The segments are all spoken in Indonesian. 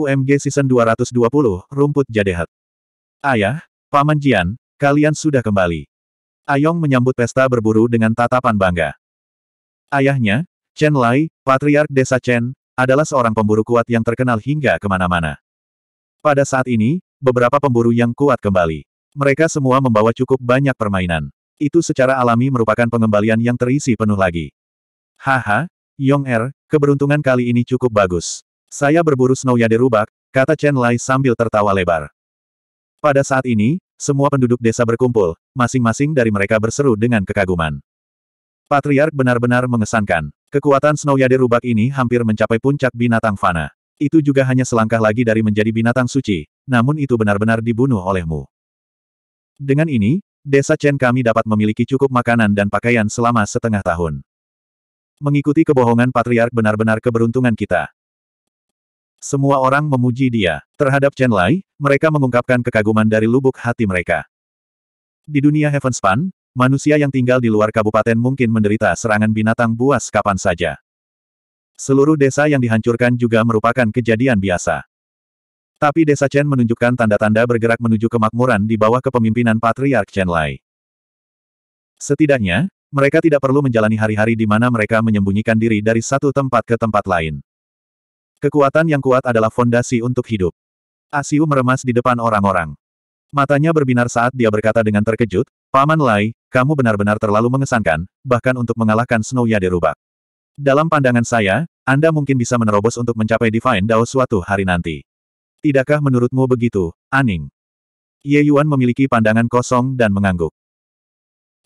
UMG Season 220, Rumput Jadehat. Ayah, Paman Jian, kalian sudah kembali. Ayong menyambut pesta berburu dengan tatapan bangga. Ayahnya, Chen Lai, Patriark Desa Chen, adalah seorang pemburu kuat yang terkenal hingga kemana-mana. Pada saat ini, beberapa pemburu yang kuat kembali. Mereka semua membawa cukup banyak permainan. Itu secara alami merupakan pengembalian yang terisi penuh lagi. Haha, Yong Er, keberuntungan kali ini cukup bagus. Saya berburu Yade rubak, kata Chen Lai sambil tertawa lebar. Pada saat ini, semua penduduk desa berkumpul, masing-masing dari mereka berseru dengan kekaguman. Patriark benar-benar mengesankan. Kekuatan Yade rubak ini hampir mencapai puncak binatang fana. Itu juga hanya selangkah lagi dari menjadi binatang suci, namun itu benar-benar dibunuh olehmu. Dengan ini, desa Chen kami dapat memiliki cukup makanan dan pakaian selama setengah tahun. Mengikuti kebohongan patriark benar-benar keberuntungan kita. Semua orang memuji dia. Terhadap Chen Lai, mereka mengungkapkan kekaguman dari lubuk hati mereka. Di dunia Heavenspan, manusia yang tinggal di luar kabupaten mungkin menderita serangan binatang buas kapan saja. Seluruh desa yang dihancurkan juga merupakan kejadian biasa. Tapi desa Chen menunjukkan tanda-tanda bergerak menuju kemakmuran di bawah kepemimpinan Patriark Chen Lai. Setidaknya, mereka tidak perlu menjalani hari-hari di mana mereka menyembunyikan diri dari satu tempat ke tempat lain. Kekuatan yang kuat adalah fondasi untuk hidup. Asiu meremas di depan orang-orang. Matanya berbinar saat dia berkata dengan terkejut, Paman Lai, kamu benar-benar terlalu mengesankan, bahkan untuk mengalahkan Snow Yade Rubak. Dalam pandangan saya, Anda mungkin bisa menerobos untuk mencapai Divine Dao suatu hari nanti. Tidakkah menurutmu begitu, Aning? Ye Yuan memiliki pandangan kosong dan mengangguk.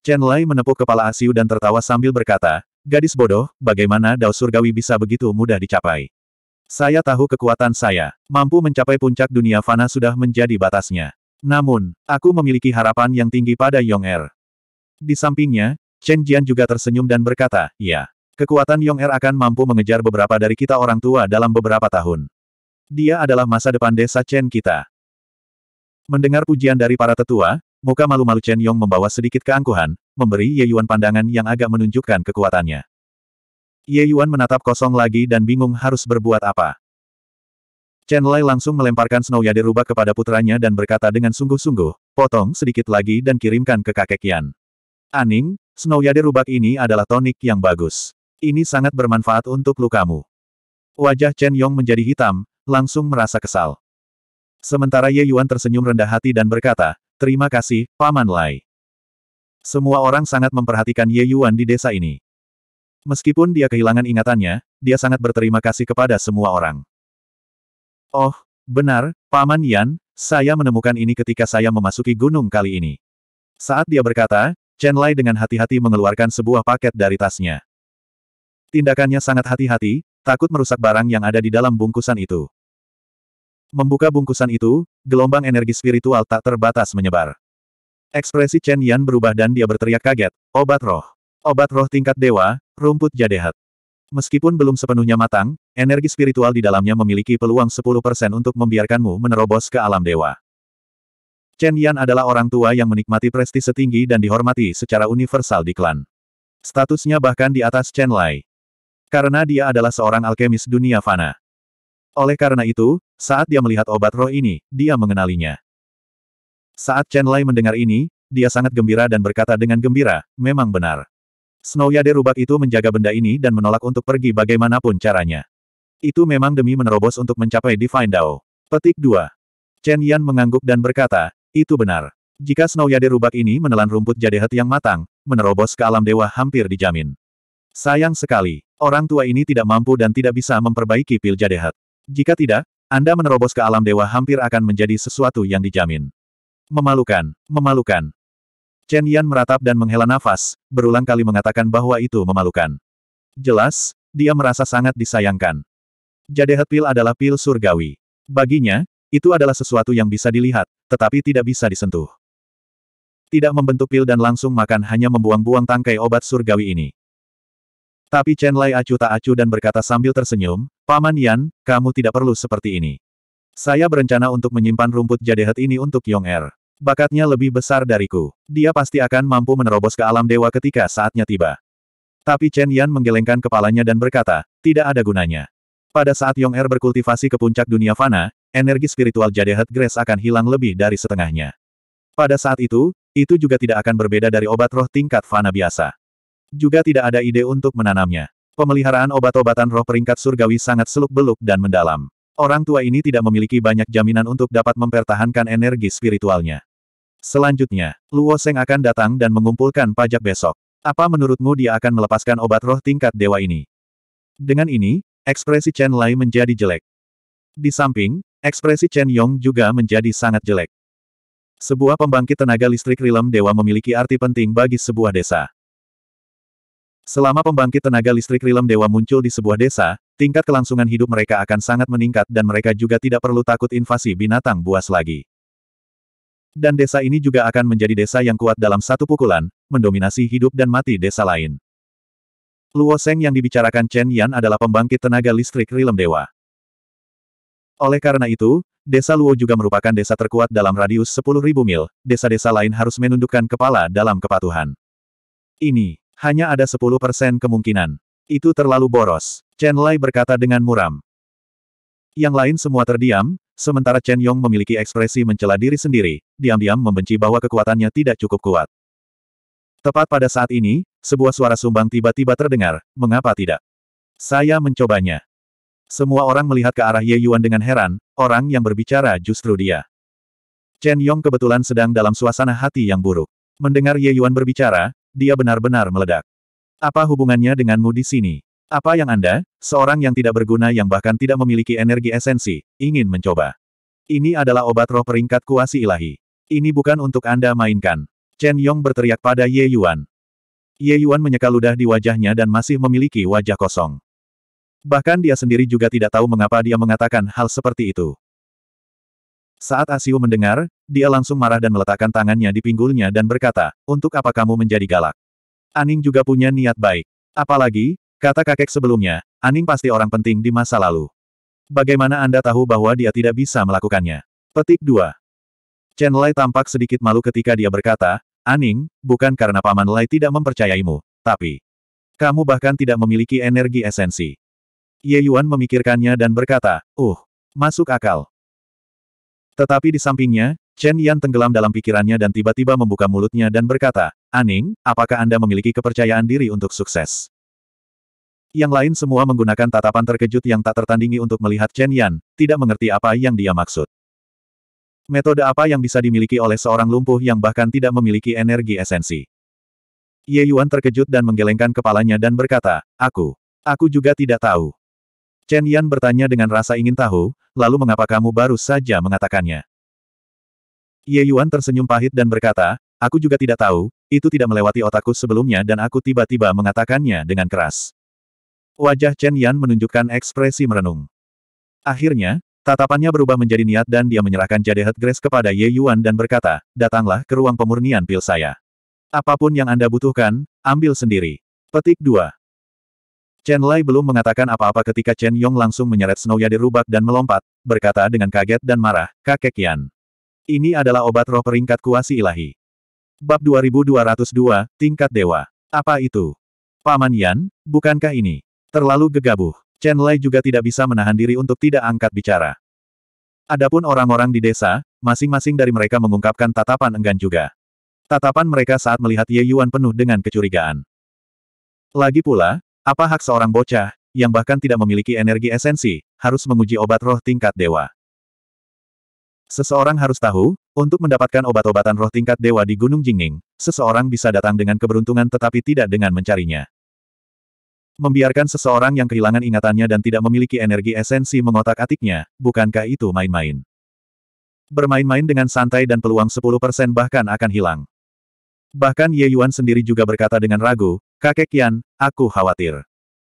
Chen Lai menepuk kepala Asiu dan tertawa sambil berkata, Gadis bodoh, bagaimana Dao Surgawi bisa begitu mudah dicapai? Saya tahu kekuatan saya. Mampu mencapai puncak dunia fana sudah menjadi batasnya. Namun, aku memiliki harapan yang tinggi pada Yong Er. Di sampingnya, Chen Jian juga tersenyum dan berkata, ya. Kekuatan Yong Er akan mampu mengejar beberapa dari kita orang tua dalam beberapa tahun. Dia adalah masa depan desa Chen kita. Mendengar pujian dari para tetua, muka malu-malu Chen Yong membawa sedikit keangkuhan, memberi Ye Yuan pandangan yang agak menunjukkan kekuatannya. Ye Yuan menatap kosong lagi dan bingung harus berbuat apa. Chen Lai langsung melemparkan Snow Yade rubah kepada putranya dan berkata dengan sungguh-sungguh, potong sedikit lagi dan kirimkan ke kakek Yan. Aning, Snow Yade rubak ini adalah tonik yang bagus. Ini sangat bermanfaat untuk lukamu. Wajah Chen Yong menjadi hitam, langsung merasa kesal. Sementara Ye Yuan tersenyum rendah hati dan berkata, terima kasih, Paman Lai. Semua orang sangat memperhatikan Ye Yuan di desa ini. Meskipun dia kehilangan ingatannya, dia sangat berterima kasih kepada semua orang. Oh, benar, Paman Yan, saya menemukan ini ketika saya memasuki gunung kali ini. Saat dia berkata, Chen Lai dengan hati-hati mengeluarkan sebuah paket dari tasnya. Tindakannya sangat hati-hati, takut merusak barang yang ada di dalam bungkusan itu. Membuka bungkusan itu, gelombang energi spiritual tak terbatas menyebar. Ekspresi Chen Yan berubah dan dia berteriak kaget, obat roh. Obat roh tingkat dewa, Rumput jadehat. Meskipun belum sepenuhnya matang, energi spiritual di dalamnya memiliki peluang 10% untuk membiarkanmu menerobos ke alam dewa. Chen Yan adalah orang tua yang menikmati prestise tinggi dan dihormati secara universal di klan. Statusnya bahkan di atas Chen Lai. Karena dia adalah seorang alkemis dunia fana. Oleh karena itu, saat dia melihat obat roh ini, dia mengenalinya. Saat Chen Lai mendengar ini, dia sangat gembira dan berkata dengan gembira, memang benar. Snowyade rubak itu menjaga benda ini dan menolak untuk pergi bagaimanapun caranya. Itu memang demi menerobos untuk mencapai Divine Dao. Petik 2. Chen Yan mengangguk dan berkata, itu benar. Jika Snowyade rubak ini menelan rumput jadehet yang matang, menerobos ke alam dewa hampir dijamin. Sayang sekali, orang tua ini tidak mampu dan tidak bisa memperbaiki pil jadehet. Jika tidak, Anda menerobos ke alam dewa hampir akan menjadi sesuatu yang dijamin. Memalukan, memalukan. Chen Yan meratap dan menghela nafas, berulang kali mengatakan bahwa itu memalukan. Jelas, dia merasa sangat disayangkan. Jadehet pil adalah pil surgawi. Baginya, itu adalah sesuatu yang bisa dilihat, tetapi tidak bisa disentuh. Tidak membentuk pil dan langsung makan hanya membuang-buang tangkai obat surgawi ini. Tapi Chen Lai acuh tak acuh dan berkata sambil tersenyum, Paman Yan, kamu tidak perlu seperti ini. Saya berencana untuk menyimpan rumput jadehat ini untuk Yong Er. Bakatnya lebih besar dariku. Dia pasti akan mampu menerobos ke alam dewa ketika saatnya tiba. Tapi Chen Yan menggelengkan kepalanya dan berkata, tidak ada gunanya. Pada saat Yong Er berkultivasi ke puncak dunia fana, energi spiritual Jadehead Grace akan hilang lebih dari setengahnya. Pada saat itu, itu juga tidak akan berbeda dari obat roh tingkat fana biasa. Juga tidak ada ide untuk menanamnya. Pemeliharaan obat-obatan roh peringkat surgawi sangat seluk-beluk dan mendalam. Orang tua ini tidak memiliki banyak jaminan untuk dapat mempertahankan energi spiritualnya. Selanjutnya, Luo Seng akan datang dan mengumpulkan pajak besok. Apa menurutmu dia akan melepaskan obat roh tingkat dewa ini? Dengan ini, ekspresi Chen Lai menjadi jelek. Di samping, ekspresi Chen Yong juga menjadi sangat jelek. Sebuah pembangkit tenaga listrik rilem dewa memiliki arti penting bagi sebuah desa. Selama pembangkit tenaga listrik rilem dewa muncul di sebuah desa, tingkat kelangsungan hidup mereka akan sangat meningkat dan mereka juga tidak perlu takut invasi binatang buas lagi. Dan desa ini juga akan menjadi desa yang kuat dalam satu pukulan, mendominasi hidup dan mati desa lain. Luo yang dibicarakan Chen Yan adalah pembangkit tenaga listrik Rilem Dewa. Oleh karena itu, desa Luo juga merupakan desa terkuat dalam radius 10.000 mil, desa-desa lain harus menundukkan kepala dalam kepatuhan. Ini, hanya ada 10% kemungkinan. Itu terlalu boros, Chen Lai berkata dengan muram. Yang lain semua terdiam, Sementara Chen Yong memiliki ekspresi mencela diri sendiri, diam-diam membenci bahwa kekuatannya tidak cukup kuat. Tepat pada saat ini, sebuah suara sumbang tiba-tiba terdengar, mengapa tidak? Saya mencobanya. Semua orang melihat ke arah Ye Yuan dengan heran, orang yang berbicara justru dia. Chen Yong kebetulan sedang dalam suasana hati yang buruk. Mendengar Ye Yuan berbicara, dia benar-benar meledak. Apa hubungannya denganmu di sini? Apa yang Anda, seorang yang tidak berguna yang bahkan tidak memiliki energi esensi, ingin mencoba? Ini adalah obat roh peringkat kuasi ilahi. Ini bukan untuk Anda mainkan. Chen Yong berteriak pada Ye Yuan. Ye Yuan menyeka ludah di wajahnya dan masih memiliki wajah kosong. Bahkan dia sendiri juga tidak tahu mengapa dia mengatakan hal seperti itu. Saat Asiu mendengar, dia langsung marah dan meletakkan tangannya di pinggulnya dan berkata, untuk apa kamu menjadi galak? Aning juga punya niat baik. Apalagi, Kata kakek sebelumnya, Aning pasti orang penting di masa lalu. Bagaimana Anda tahu bahwa dia tidak bisa melakukannya? Petik 2. Chen Lai tampak sedikit malu ketika dia berkata, Aning, bukan karena Paman Lai tidak mempercayaimu, tapi... Kamu bahkan tidak memiliki energi esensi. Ye Yuan memikirkannya dan berkata, uh, masuk akal. Tetapi di sampingnya, Chen Yan tenggelam dalam pikirannya dan tiba-tiba membuka mulutnya dan berkata, Aning, apakah Anda memiliki kepercayaan diri untuk sukses? Yang lain semua menggunakan tatapan terkejut yang tak tertandingi untuk melihat Chen Yan, tidak mengerti apa yang dia maksud. Metode apa yang bisa dimiliki oleh seorang lumpuh yang bahkan tidak memiliki energi esensi? Ye Yuan terkejut dan menggelengkan kepalanya dan berkata, Aku. Aku juga tidak tahu. Chen Yan bertanya dengan rasa ingin tahu, lalu mengapa kamu baru saja mengatakannya? Ye Yuan tersenyum pahit dan berkata, Aku juga tidak tahu, itu tidak melewati otakku sebelumnya dan aku tiba-tiba mengatakannya dengan keras. Wajah Chen Yan menunjukkan ekspresi merenung. Akhirnya, tatapannya berubah menjadi niat dan dia menyerahkan jadehat grace kepada Ye Yuan dan berkata, datanglah ke ruang pemurnian pil saya. Apapun yang Anda butuhkan, ambil sendiri. Petik 2. Chen Lai belum mengatakan apa-apa ketika Chen Yong langsung menyeret Snow Yade rubak dan melompat, berkata dengan kaget dan marah, kakek Yan. Ini adalah obat roh peringkat kuasi ilahi. Bab 2202, tingkat dewa. Apa itu? Paman Yan, bukankah ini? Terlalu gegabah. Chen Lai juga tidak bisa menahan diri untuk tidak angkat bicara. Adapun orang-orang di desa, masing-masing dari mereka mengungkapkan tatapan enggan juga. Tatapan mereka saat melihat Ye Yuan penuh dengan kecurigaan. Lagi pula, apa hak seorang bocah, yang bahkan tidak memiliki energi esensi, harus menguji obat roh tingkat dewa? Seseorang harus tahu, untuk mendapatkan obat-obatan roh tingkat dewa di Gunung Jingning, seseorang bisa datang dengan keberuntungan tetapi tidak dengan mencarinya. Membiarkan seseorang yang kehilangan ingatannya dan tidak memiliki energi esensi mengotak-atiknya, bukankah itu main-main? Bermain-main dengan santai dan peluang 10% bahkan akan hilang. Bahkan Ye Yuan sendiri juga berkata dengan ragu, Kakek Yan, aku khawatir.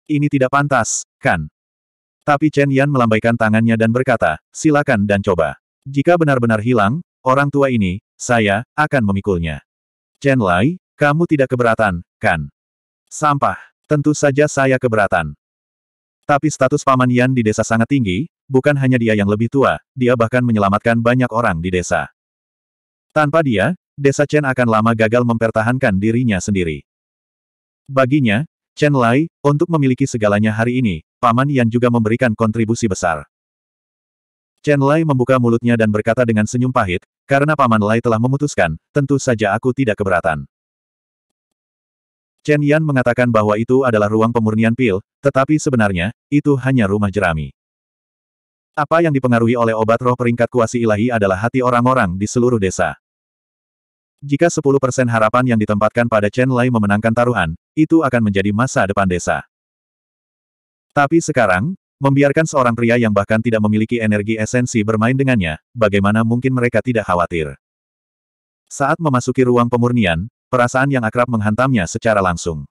Ini tidak pantas, kan? Tapi Chen Yan melambaikan tangannya dan berkata, silakan dan coba. Jika benar-benar hilang, orang tua ini, saya, akan memikulnya. Chen Lai, kamu tidak keberatan, kan? Sampah. Tentu saja saya keberatan. Tapi status Paman Yan di desa sangat tinggi, bukan hanya dia yang lebih tua, dia bahkan menyelamatkan banyak orang di desa. Tanpa dia, desa Chen akan lama gagal mempertahankan dirinya sendiri. Baginya, Chen Lai, untuk memiliki segalanya hari ini, Paman Yan juga memberikan kontribusi besar. Chen Lai membuka mulutnya dan berkata dengan senyum pahit, karena Paman Lai telah memutuskan, tentu saja aku tidak keberatan. Chen Yan mengatakan bahwa itu adalah ruang pemurnian pil, tetapi sebenarnya, itu hanya rumah jerami. Apa yang dipengaruhi oleh obat roh peringkat kuasi ilahi adalah hati orang-orang di seluruh desa. Jika 10% harapan yang ditempatkan pada Chen Lai memenangkan taruhan, itu akan menjadi masa depan desa. Tapi sekarang, membiarkan seorang pria yang bahkan tidak memiliki energi esensi bermain dengannya, bagaimana mungkin mereka tidak khawatir? Saat memasuki ruang pemurnian, Perasaan yang akrab menghantamnya secara langsung.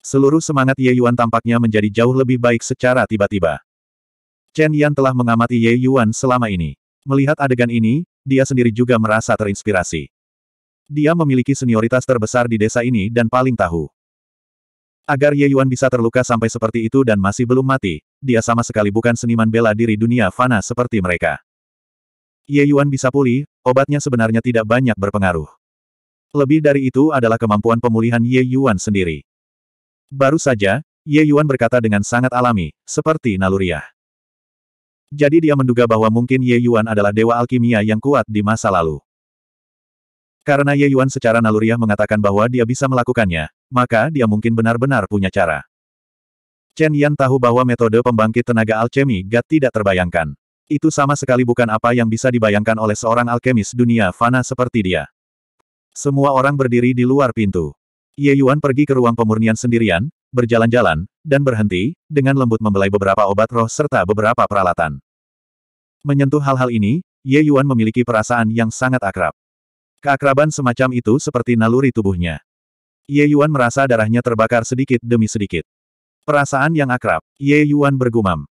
Seluruh semangat Ye Yuan tampaknya menjadi jauh lebih baik secara tiba-tiba. Chen Yan telah mengamati Ye Yuan selama ini. Melihat adegan ini, dia sendiri juga merasa terinspirasi. Dia memiliki senioritas terbesar di desa ini dan paling tahu. Agar Ye Yuan bisa terluka sampai seperti itu dan masih belum mati, dia sama sekali bukan seniman bela diri dunia fana seperti mereka. Ye Yuan bisa pulih, obatnya sebenarnya tidak banyak berpengaruh. Lebih dari itu adalah kemampuan pemulihan Ye Yuan sendiri. Baru saja, Ye Yuan berkata dengan sangat alami, seperti naluriah. Jadi dia menduga bahwa mungkin Ye Yuan adalah dewa alkimia yang kuat di masa lalu. Karena Ye Yuan secara naluriah mengatakan bahwa dia bisa melakukannya, maka dia mungkin benar-benar punya cara. Chen Yan tahu bahwa metode pembangkit tenaga alkemi Gat tidak terbayangkan. Itu sama sekali bukan apa yang bisa dibayangkan oleh seorang alkemis dunia fana seperti dia. Semua orang berdiri di luar pintu. Ye Yuan pergi ke ruang pemurnian sendirian, berjalan-jalan, dan berhenti, dengan lembut membelai beberapa obat roh serta beberapa peralatan. Menyentuh hal-hal ini, Ye Yuan memiliki perasaan yang sangat akrab. Keakraban semacam itu seperti naluri tubuhnya. Ye Yuan merasa darahnya terbakar sedikit demi sedikit. Perasaan yang akrab, Ye Yuan bergumam.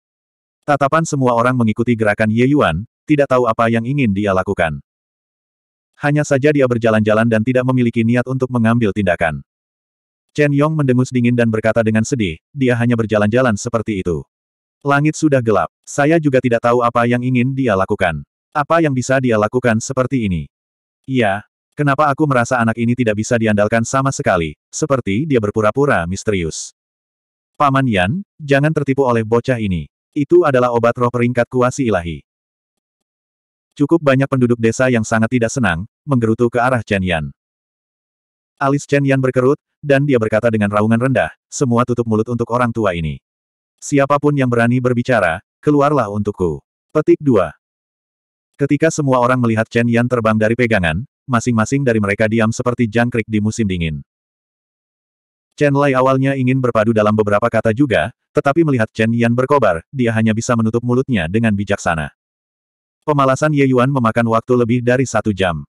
Tatapan semua orang mengikuti gerakan Ye Yuan, tidak tahu apa yang ingin dia lakukan. Hanya saja dia berjalan-jalan dan tidak memiliki niat untuk mengambil tindakan. Chen Yong mendengus dingin dan berkata dengan sedih, dia hanya berjalan-jalan seperti itu. Langit sudah gelap. Saya juga tidak tahu apa yang ingin dia lakukan. Apa yang bisa dia lakukan seperti ini? Iya, kenapa aku merasa anak ini tidak bisa diandalkan sama sekali, seperti dia berpura-pura misterius. Paman Yan, jangan tertipu oleh bocah ini. Itu adalah obat roh peringkat kuasi ilahi. Cukup banyak penduduk desa yang sangat tidak senang, menggerutu ke arah Chen Yan. Alis Chen Yan berkerut, dan dia berkata dengan raungan rendah, semua tutup mulut untuk orang tua ini. Siapapun yang berani berbicara, keluarlah untukku. Petik 2. Ketika semua orang melihat Chen Yan terbang dari pegangan, masing-masing dari mereka diam seperti jangkrik di musim dingin. Chen Lai awalnya ingin berpadu dalam beberapa kata juga, tetapi melihat Chen Yan berkobar, dia hanya bisa menutup mulutnya dengan bijaksana. Pemalasan Ye Yuan memakan waktu lebih dari satu jam.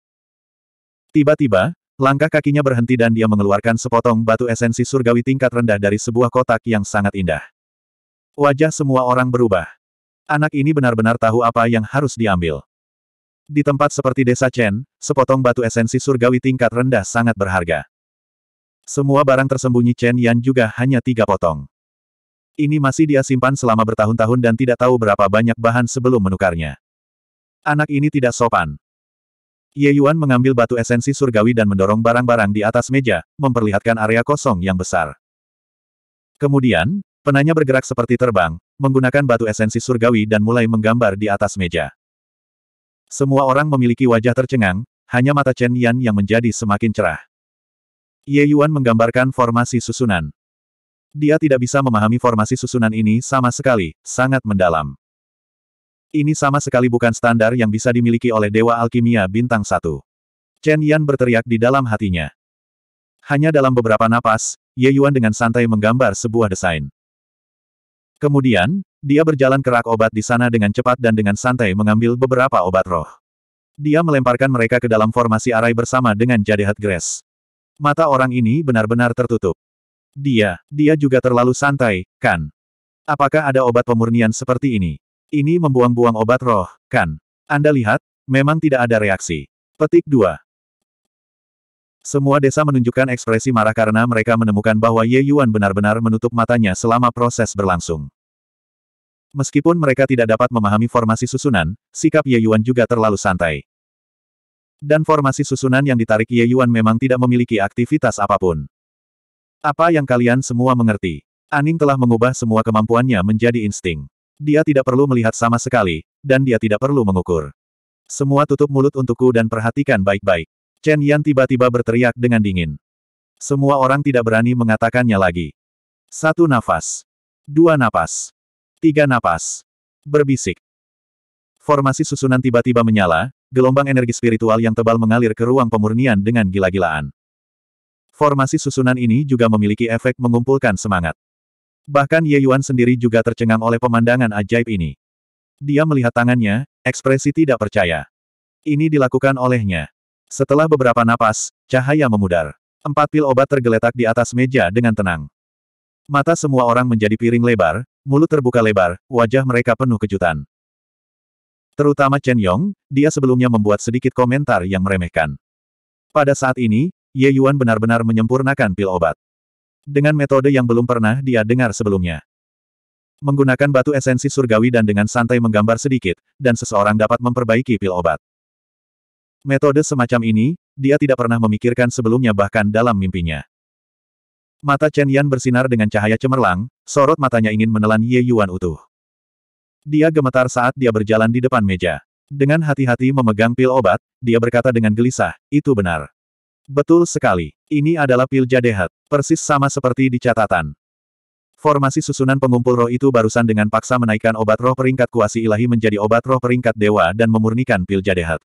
Tiba-tiba, langkah kakinya berhenti dan dia mengeluarkan sepotong batu esensi surgawi tingkat rendah dari sebuah kotak yang sangat indah. Wajah semua orang berubah. Anak ini benar-benar tahu apa yang harus diambil. Di tempat seperti desa Chen, sepotong batu esensi surgawi tingkat rendah sangat berharga. Semua barang tersembunyi Chen Yan juga hanya tiga potong. Ini masih dia simpan selama bertahun-tahun dan tidak tahu berapa banyak bahan sebelum menukarnya. Anak ini tidak sopan. Ye Yuan mengambil batu esensi surgawi dan mendorong barang-barang di atas meja, memperlihatkan area kosong yang besar. Kemudian, penanya bergerak seperti terbang, menggunakan batu esensi surgawi dan mulai menggambar di atas meja. Semua orang memiliki wajah tercengang, hanya mata Chen Yan yang menjadi semakin cerah. Ye Yuan menggambarkan formasi susunan. Dia tidak bisa memahami formasi susunan ini sama sekali, sangat mendalam. Ini sama sekali bukan standar yang bisa dimiliki oleh Dewa Alkimia Bintang Satu. Chen Yan berteriak di dalam hatinya. Hanya dalam beberapa napas, Ye Yuan dengan santai menggambar sebuah desain. Kemudian, dia berjalan ke rak obat di sana dengan cepat dan dengan santai mengambil beberapa obat roh. Dia melemparkan mereka ke dalam formasi arai bersama dengan Jadehat Grass. Mata orang ini benar-benar tertutup. Dia, dia juga terlalu santai, kan? Apakah ada obat pemurnian seperti ini? Ini membuang-buang obat roh, kan? Anda lihat, memang tidak ada reaksi. Petik 2. Semua desa menunjukkan ekspresi marah karena mereka menemukan bahwa Ye Yuan benar-benar menutup matanya selama proses berlangsung. Meskipun mereka tidak dapat memahami formasi susunan, sikap Ye Yuan juga terlalu santai. Dan formasi susunan yang ditarik Ye Yuan memang tidak memiliki aktivitas apapun. Apa yang kalian semua mengerti? Aning telah mengubah semua kemampuannya menjadi insting. Dia tidak perlu melihat sama sekali, dan dia tidak perlu mengukur. Semua tutup mulut untukku dan perhatikan baik-baik. Chen Yan tiba-tiba berteriak dengan dingin. Semua orang tidak berani mengatakannya lagi. Satu nafas. Dua nafas. Tiga nafas. Berbisik. Formasi susunan tiba-tiba menyala, gelombang energi spiritual yang tebal mengalir ke ruang pemurnian dengan gila-gilaan. Formasi susunan ini juga memiliki efek mengumpulkan semangat. Bahkan Ye Yuan sendiri juga tercengang oleh pemandangan ajaib ini. Dia melihat tangannya, ekspresi tidak percaya. Ini dilakukan olehnya. Setelah beberapa napas, cahaya memudar. Empat pil obat tergeletak di atas meja dengan tenang. Mata semua orang menjadi piring lebar, mulut terbuka lebar, wajah mereka penuh kejutan. Terutama Chen Yong, dia sebelumnya membuat sedikit komentar yang meremehkan. Pada saat ini, Ye Yuan benar-benar menyempurnakan pil obat dengan metode yang belum pernah dia dengar sebelumnya. Menggunakan batu esensi surgawi dan dengan santai menggambar sedikit, dan seseorang dapat memperbaiki pil obat. Metode semacam ini, dia tidak pernah memikirkan sebelumnya bahkan dalam mimpinya. Mata Chen Yan bersinar dengan cahaya cemerlang, sorot matanya ingin menelan Ye Yuan utuh. Dia gemetar saat dia berjalan di depan meja. Dengan hati-hati memegang pil obat, dia berkata dengan gelisah, itu benar. Betul sekali. Ini adalah pil jadehat. Persis sama seperti di catatan. Formasi susunan pengumpul roh itu barusan dengan paksa menaikkan obat roh peringkat kuasi ilahi menjadi obat roh peringkat dewa dan memurnikan pil jadehat.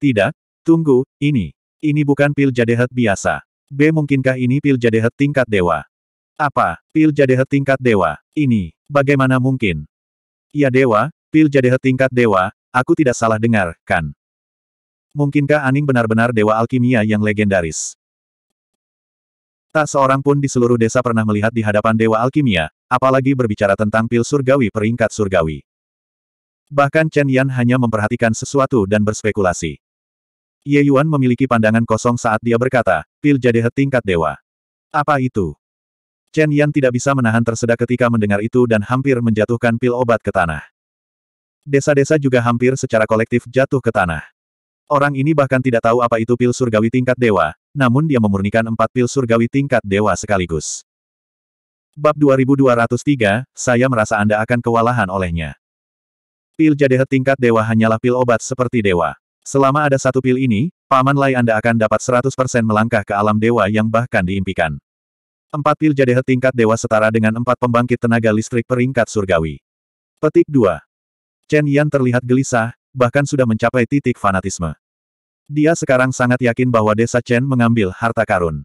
Tidak, tunggu, ini. Ini bukan pil jadehat biasa. B. Mungkinkah ini pil jadehat tingkat dewa? Apa? Pil jadehat tingkat dewa? Ini, bagaimana mungkin? Ya dewa, pil jadehat tingkat dewa, aku tidak salah dengar, kan? Mungkinkah Aning benar-benar dewa alkimia yang legendaris? Tak seorang pun di seluruh desa pernah melihat di hadapan dewa alkimia, apalagi berbicara tentang pil surgawi peringkat surgawi. Bahkan Chen Yan hanya memperhatikan sesuatu dan berspekulasi. Ye Yuan memiliki pandangan kosong saat dia berkata, pil jadi tingkat dewa. Apa itu? Chen Yan tidak bisa menahan tersedak ketika mendengar itu dan hampir menjatuhkan pil obat ke tanah. Desa-desa juga hampir secara kolektif jatuh ke tanah. Orang ini bahkan tidak tahu apa itu pil surgawi tingkat dewa, namun dia memurnikan empat pil surgawi tingkat dewa sekaligus. Bab 2203, saya merasa Anda akan kewalahan olehnya. Pil jadehet tingkat dewa hanyalah pil obat seperti dewa. Selama ada satu pil ini, Paman Lai Anda akan dapat 100% melangkah ke alam dewa yang bahkan diimpikan. Empat pil jadehet tingkat dewa setara dengan empat pembangkit tenaga listrik peringkat surgawi. Petik 2. Chen Yan terlihat gelisah, bahkan sudah mencapai titik fanatisme. Dia sekarang sangat yakin bahwa desa Chen mengambil harta karun.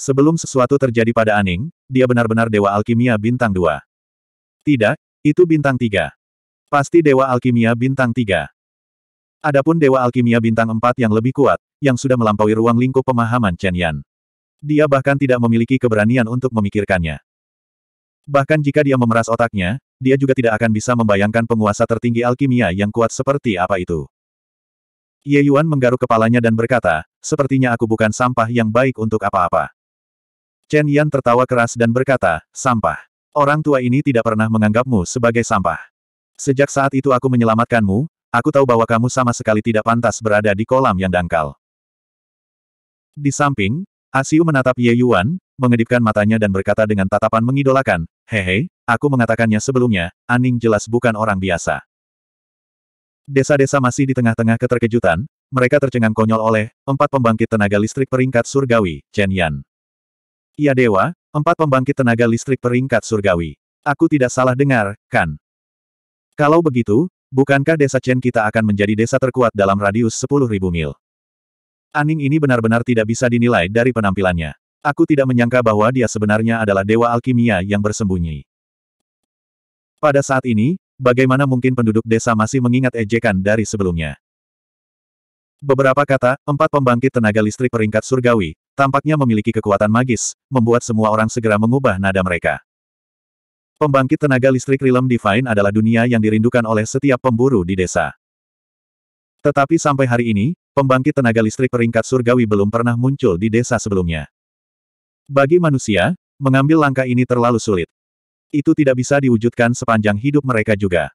Sebelum sesuatu terjadi pada Aning, dia benar-benar Dewa Alkimia Bintang 2. Tidak, itu Bintang 3. Pasti Dewa Alkimia Bintang 3. Adapun Dewa Alkimia Bintang 4 yang lebih kuat, yang sudah melampaui ruang lingkup pemahaman Chen Yan. Dia bahkan tidak memiliki keberanian untuk memikirkannya. Bahkan jika dia memeras otaknya, dia juga tidak akan bisa membayangkan penguasa tertinggi alkimia yang kuat seperti apa itu. Ye Yuan menggaruk kepalanya dan berkata, sepertinya aku bukan sampah yang baik untuk apa-apa. Chen Yan tertawa keras dan berkata, sampah. Orang tua ini tidak pernah menganggapmu sebagai sampah. Sejak saat itu aku menyelamatkanmu, aku tahu bahwa kamu sama sekali tidak pantas berada di kolam yang dangkal. Di samping, Asiu menatap Ye Yuan, mengedipkan matanya dan berkata dengan tatapan mengidolakan, Hehe, aku mengatakannya sebelumnya, Aning jelas bukan orang biasa. Desa-desa masih di tengah-tengah keterkejutan, mereka tercengang konyol oleh empat pembangkit tenaga listrik peringkat surgawi, Chen Yan. Ia dewa, empat pembangkit tenaga listrik peringkat surgawi. Aku tidak salah dengar, kan? Kalau begitu, bukankah desa Chen kita akan menjadi desa terkuat dalam radius 10.000 mil? Aning ini benar-benar tidak bisa dinilai dari penampilannya. Aku tidak menyangka bahwa dia sebenarnya adalah dewa alkimia yang bersembunyi. Pada saat ini, bagaimana mungkin penduduk desa masih mengingat ejekan dari sebelumnya? Beberapa kata, empat pembangkit tenaga listrik peringkat surgawi, tampaknya memiliki kekuatan magis, membuat semua orang segera mengubah nada mereka. Pembangkit tenaga listrik Realm Divine adalah dunia yang dirindukan oleh setiap pemburu di desa. Tetapi sampai hari ini, pembangkit tenaga listrik peringkat surgawi belum pernah muncul di desa sebelumnya. Bagi manusia, mengambil langkah ini terlalu sulit. Itu tidak bisa diwujudkan sepanjang hidup mereka juga.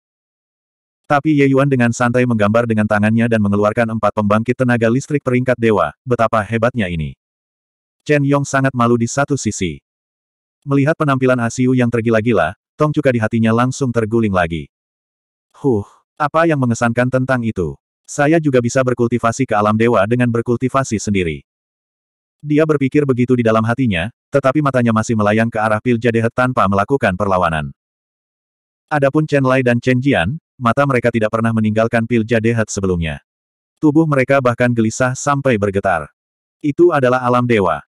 Tapi Ye Yuan dengan santai menggambar dengan tangannya dan mengeluarkan empat pembangkit tenaga listrik peringkat dewa, betapa hebatnya ini. Chen Yong sangat malu di satu sisi. Melihat penampilan Asiu yang tergila-gila, Tong Cuka di hatinya langsung terguling lagi. Huh, apa yang mengesankan tentang itu? Saya juga bisa berkultivasi ke alam dewa dengan berkultivasi sendiri. Dia berpikir begitu di dalam hatinya, tetapi matanya masih melayang ke arah Pil Jadehet tanpa melakukan perlawanan. Adapun Chen Lai dan Chen Jian, mata mereka tidak pernah meninggalkan Pil Jadehet sebelumnya. Tubuh mereka bahkan gelisah sampai bergetar. Itu adalah alam dewa.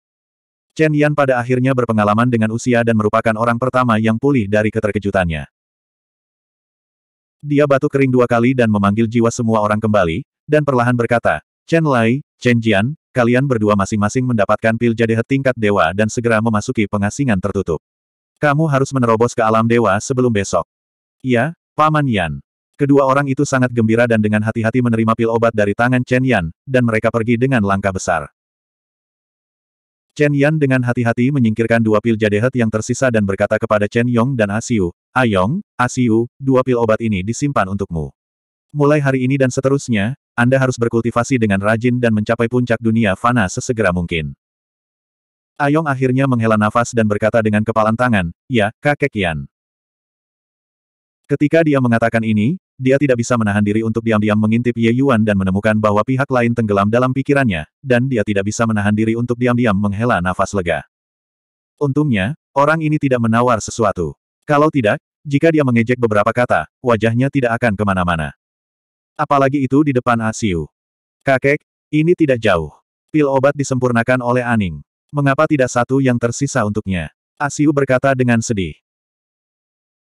Chen Yan pada akhirnya berpengalaman dengan usia dan merupakan orang pertama yang pulih dari keterkejutannya. Dia batuk kering dua kali dan memanggil jiwa semua orang kembali, dan perlahan berkata, Chen Lai, Chen Jian, kalian berdua masing-masing mendapatkan pil jadehet tingkat dewa dan segera memasuki pengasingan tertutup. Kamu harus menerobos ke alam dewa sebelum besok. Iya, Paman Yan. Kedua orang itu sangat gembira dan dengan hati-hati menerima pil obat dari tangan Chen Yan, dan mereka pergi dengan langkah besar. Chen Yan dengan hati-hati menyingkirkan dua pil jadehet yang tersisa dan berkata kepada Chen Yong dan Asiu, Ayong, Asiu, dua pil obat ini disimpan untukmu. Mulai hari ini dan seterusnya, Anda harus berkultivasi dengan rajin dan mencapai puncak dunia fana sesegera mungkin. Ayong akhirnya menghela nafas dan berkata dengan kepalan tangan, Ya, kakek Yan. Ketika dia mengatakan ini, dia tidak bisa menahan diri untuk diam-diam mengintip Ye Yuan dan menemukan bahwa pihak lain tenggelam dalam pikirannya, dan dia tidak bisa menahan diri untuk diam-diam menghela nafas lega. Untungnya, orang ini tidak menawar sesuatu. Kalau tidak, jika dia mengejek beberapa kata, wajahnya tidak akan kemana-mana. Apalagi itu di depan Asiu. Kakek, ini tidak jauh. Pil obat disempurnakan oleh Aning. Mengapa tidak satu yang tersisa untuknya? Asiu berkata dengan sedih.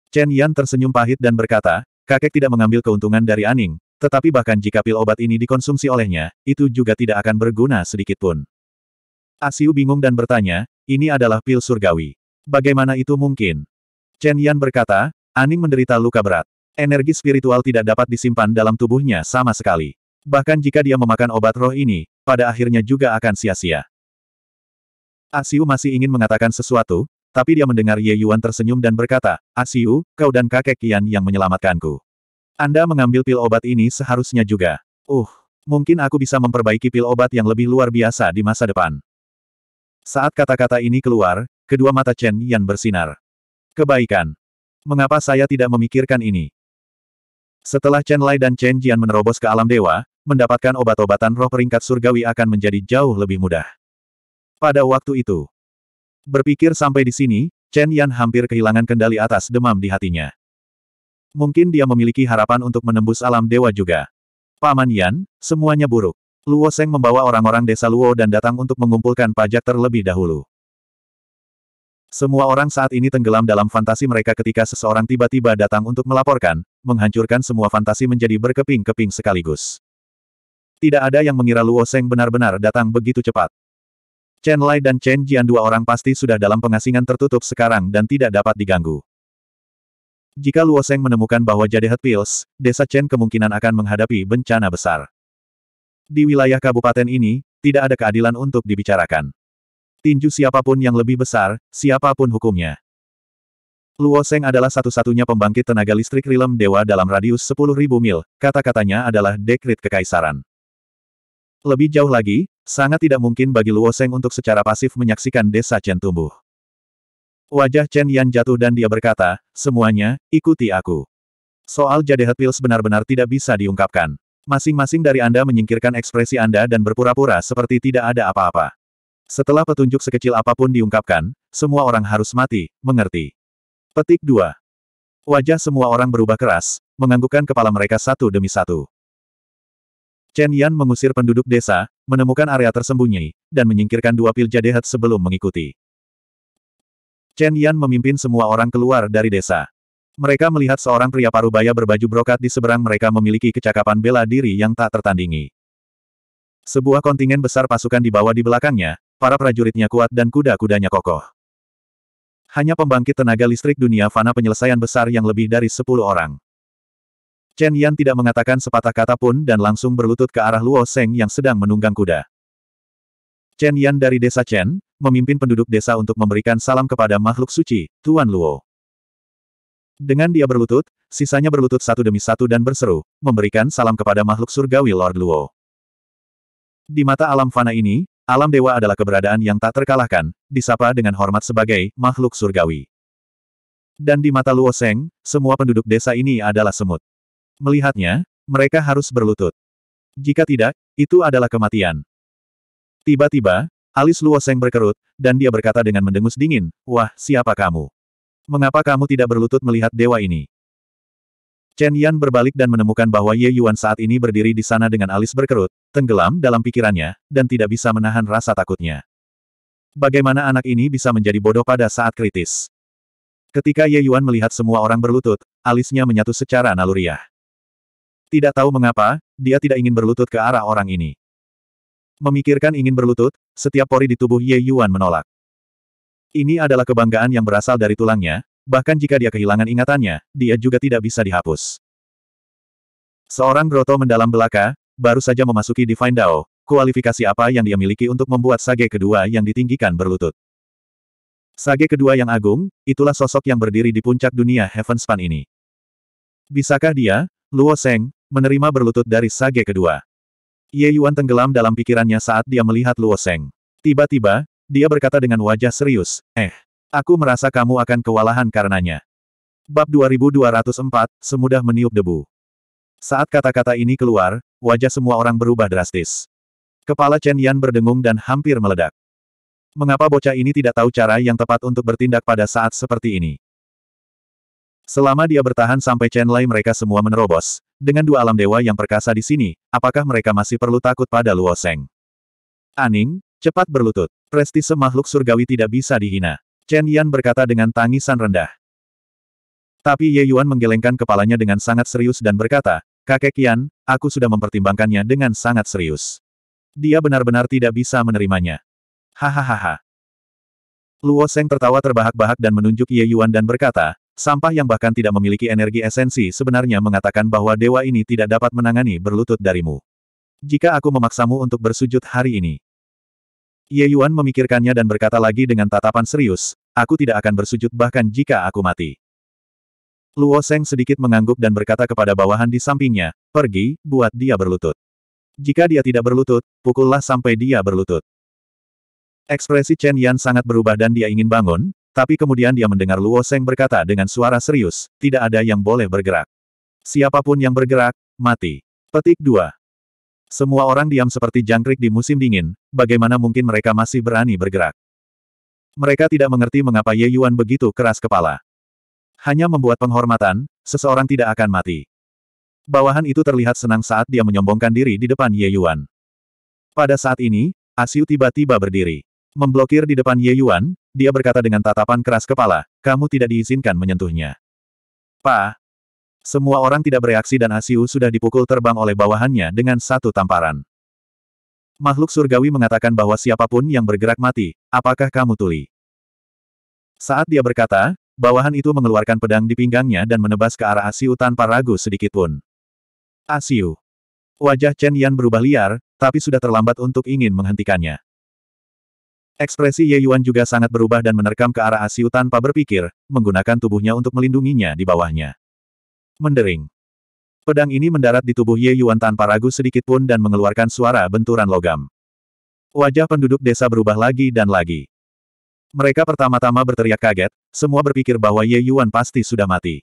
Chen Yan tersenyum pahit dan berkata, kakek tidak mengambil keuntungan dari Aning, tetapi bahkan jika pil obat ini dikonsumsi olehnya, itu juga tidak akan berguna sedikitpun. Asiu bingung dan bertanya, ini adalah pil surgawi. Bagaimana itu mungkin? Chen Yan berkata, Aning menderita luka berat. Energi spiritual tidak dapat disimpan dalam tubuhnya sama sekali. Bahkan jika dia memakan obat roh ini, pada akhirnya juga akan sia-sia. Asiu ah masih ingin mengatakan sesuatu, tapi dia mendengar Ye Yuan tersenyum dan berkata, Asiu, ah kau dan kakek Kian yang menyelamatkanku. Anda mengambil pil obat ini seharusnya juga. Uh, mungkin aku bisa memperbaiki pil obat yang lebih luar biasa di masa depan. Saat kata-kata ini keluar, kedua mata Chen Yan bersinar. Kebaikan. Mengapa saya tidak memikirkan ini? Setelah Chen Lai dan Chen Jian menerobos ke alam dewa, mendapatkan obat-obatan roh peringkat surgawi akan menjadi jauh lebih mudah. Pada waktu itu, berpikir sampai di sini, Chen Yan hampir kehilangan kendali atas demam di hatinya. Mungkin dia memiliki harapan untuk menembus alam dewa juga. Paman Yan, semuanya buruk. Luo Seng membawa orang-orang desa Luo dan datang untuk mengumpulkan pajak terlebih dahulu. Semua orang saat ini tenggelam dalam fantasi mereka ketika seseorang tiba-tiba datang untuk melaporkan, menghancurkan semua fantasi menjadi berkeping-keping sekaligus. Tidak ada yang mengira Luo Seng benar-benar datang begitu cepat. Chen Lai dan Chen Jian dua orang pasti sudah dalam pengasingan tertutup sekarang dan tidak dapat diganggu. Jika Luo Seng menemukan bahwa Hat Pills, desa Chen kemungkinan akan menghadapi bencana besar. Di wilayah kabupaten ini, tidak ada keadilan untuk dibicarakan. Tinju siapapun yang lebih besar, siapapun hukumnya. Luo Seng adalah satu-satunya pembangkit tenaga listrik rilem dewa dalam radius 10.000 mil, kata-katanya adalah dekrit kekaisaran. Lebih jauh lagi, sangat tidak mungkin bagi Luo Seng untuk secara pasif menyaksikan desa Chen tumbuh. Wajah Chen Yan jatuh dan dia berkata, semuanya, ikuti aku. Soal Jadehat Pills benar-benar tidak bisa diungkapkan. Masing-masing dari Anda menyingkirkan ekspresi Anda dan berpura-pura seperti tidak ada apa-apa. Setelah petunjuk sekecil apapun diungkapkan, semua orang harus mati, mengerti. Petik 2. Wajah semua orang berubah keras, menganggukkan kepala mereka satu demi satu. Chen Yan mengusir penduduk desa, menemukan area tersembunyi, dan menyingkirkan dua pil jadehat sebelum mengikuti. Chen Yan memimpin semua orang keluar dari desa. Mereka melihat seorang pria parubaya berbaju brokat di seberang mereka memiliki kecakapan bela diri yang tak tertandingi. Sebuah kontingen besar pasukan dibawa di belakangnya, Para prajuritnya kuat dan kuda-kudanya kokoh. Hanya pembangkit tenaga listrik dunia fana penyelesaian besar yang lebih dari 10 orang. Chen Yan tidak mengatakan sepatah kata pun dan langsung berlutut ke arah Luo Seng yang sedang menunggang kuda. Chen Yan dari desa Chen, memimpin penduduk desa untuk memberikan salam kepada makhluk suci, Tuan Luo. Dengan dia berlutut, sisanya berlutut satu demi satu dan berseru, memberikan salam kepada makhluk surgawi Lord Luo. Di mata alam fana ini, Alam dewa adalah keberadaan yang tak terkalahkan, disapa dengan hormat sebagai makhluk surgawi. Dan di mata Luo Seng, semua penduduk desa ini adalah semut. Melihatnya, mereka harus berlutut. Jika tidak, itu adalah kematian. Tiba-tiba, alis Luo Seng berkerut, dan dia berkata dengan mendengus dingin, Wah, siapa kamu? Mengapa kamu tidak berlutut melihat dewa ini? Chen Yan berbalik dan menemukan bahwa Ye Yuan saat ini berdiri di sana dengan alis berkerut, tenggelam dalam pikirannya, dan tidak bisa menahan rasa takutnya. Bagaimana anak ini bisa menjadi bodoh pada saat kritis? Ketika Ye Yuan melihat semua orang berlutut, alisnya menyatu secara naluriah. Tidak tahu mengapa, dia tidak ingin berlutut ke arah orang ini. Memikirkan ingin berlutut, setiap pori di tubuh Ye Yuan menolak. Ini adalah kebanggaan yang berasal dari tulangnya, bahkan jika dia kehilangan ingatannya, dia juga tidak bisa dihapus. Seorang Groto mendalam belaka, baru saja memasuki Divine Dao, kualifikasi apa yang dia miliki untuk membuat sage kedua yang ditinggikan berlutut. Sage kedua yang agung, itulah sosok yang berdiri di puncak dunia Heaven Span ini. Bisakah dia, Luo Seng, menerima berlutut dari sage kedua? Ye Yuan tenggelam dalam pikirannya saat dia melihat Luo Seng. Tiba-tiba, dia berkata dengan wajah serius, eh, Aku merasa kamu akan kewalahan karenanya. Bab 2204, Semudah Meniup Debu. Saat kata-kata ini keluar, wajah semua orang berubah drastis. Kepala Chen Yan berdengung dan hampir meledak. Mengapa bocah ini tidak tahu cara yang tepat untuk bertindak pada saat seperti ini? Selama dia bertahan sampai Chen Lai mereka semua menerobos. Dengan dua alam dewa yang perkasa di sini, apakah mereka masih perlu takut pada Luo Seng? Aning, cepat berlutut. Prestise makhluk surgawi tidak bisa dihina. Chen Yan berkata dengan tangisan rendah. Tapi Ye Yuan menggelengkan kepalanya dengan sangat serius dan berkata, Kakek Yan, aku sudah mempertimbangkannya dengan sangat serius. Dia benar-benar tidak bisa menerimanya. Hahaha. Luo Seng tertawa terbahak-bahak dan menunjuk Ye Yuan dan berkata, Sampah yang bahkan tidak memiliki energi esensi sebenarnya mengatakan bahwa dewa ini tidak dapat menangani berlutut darimu. Jika aku memaksamu untuk bersujud hari ini. Ye Yuan memikirkannya dan berkata lagi dengan tatapan serius, aku tidak akan bersujud bahkan jika aku mati. Luo Seng sedikit mengangguk dan berkata kepada bawahan di sampingnya, pergi, buat dia berlutut. Jika dia tidak berlutut, pukullah sampai dia berlutut. Ekspresi Chen Yan sangat berubah dan dia ingin bangun, tapi kemudian dia mendengar Luo Seng berkata dengan suara serius, tidak ada yang boleh bergerak. Siapapun yang bergerak, mati. Petik 2. Semua orang diam seperti jangkrik di musim dingin, bagaimana mungkin mereka masih berani bergerak. Mereka tidak mengerti mengapa Ye Yuan begitu keras kepala. Hanya membuat penghormatan, seseorang tidak akan mati. Bawahan itu terlihat senang saat dia menyombongkan diri di depan Ye Yuan. Pada saat ini, Asiu tiba-tiba berdiri. Memblokir di depan Ye Yuan, dia berkata dengan tatapan keras kepala, kamu tidak diizinkan menyentuhnya. Pa. Semua orang tidak bereaksi dan Asiu sudah dipukul terbang oleh bawahannya dengan satu tamparan makhluk surgawi mengatakan bahwa siapapun yang bergerak mati, apakah kamu tuli? Saat dia berkata, bawahan itu mengeluarkan pedang di pinggangnya dan menebas ke arah Asiu tanpa ragu sedikitpun. Asiu. Wajah Chen Yan berubah liar, tapi sudah terlambat untuk ingin menghentikannya. Ekspresi Ye Yuan juga sangat berubah dan menerkam ke arah Asiu tanpa berpikir, menggunakan tubuhnya untuk melindunginya di bawahnya. Mendering. Pedang ini mendarat di tubuh Ye Yuan tanpa ragu sedikit pun dan mengeluarkan suara benturan logam. Wajah penduduk desa berubah lagi dan lagi. Mereka pertama-tama berteriak kaget, semua berpikir bahwa Ye Yuan pasti sudah mati.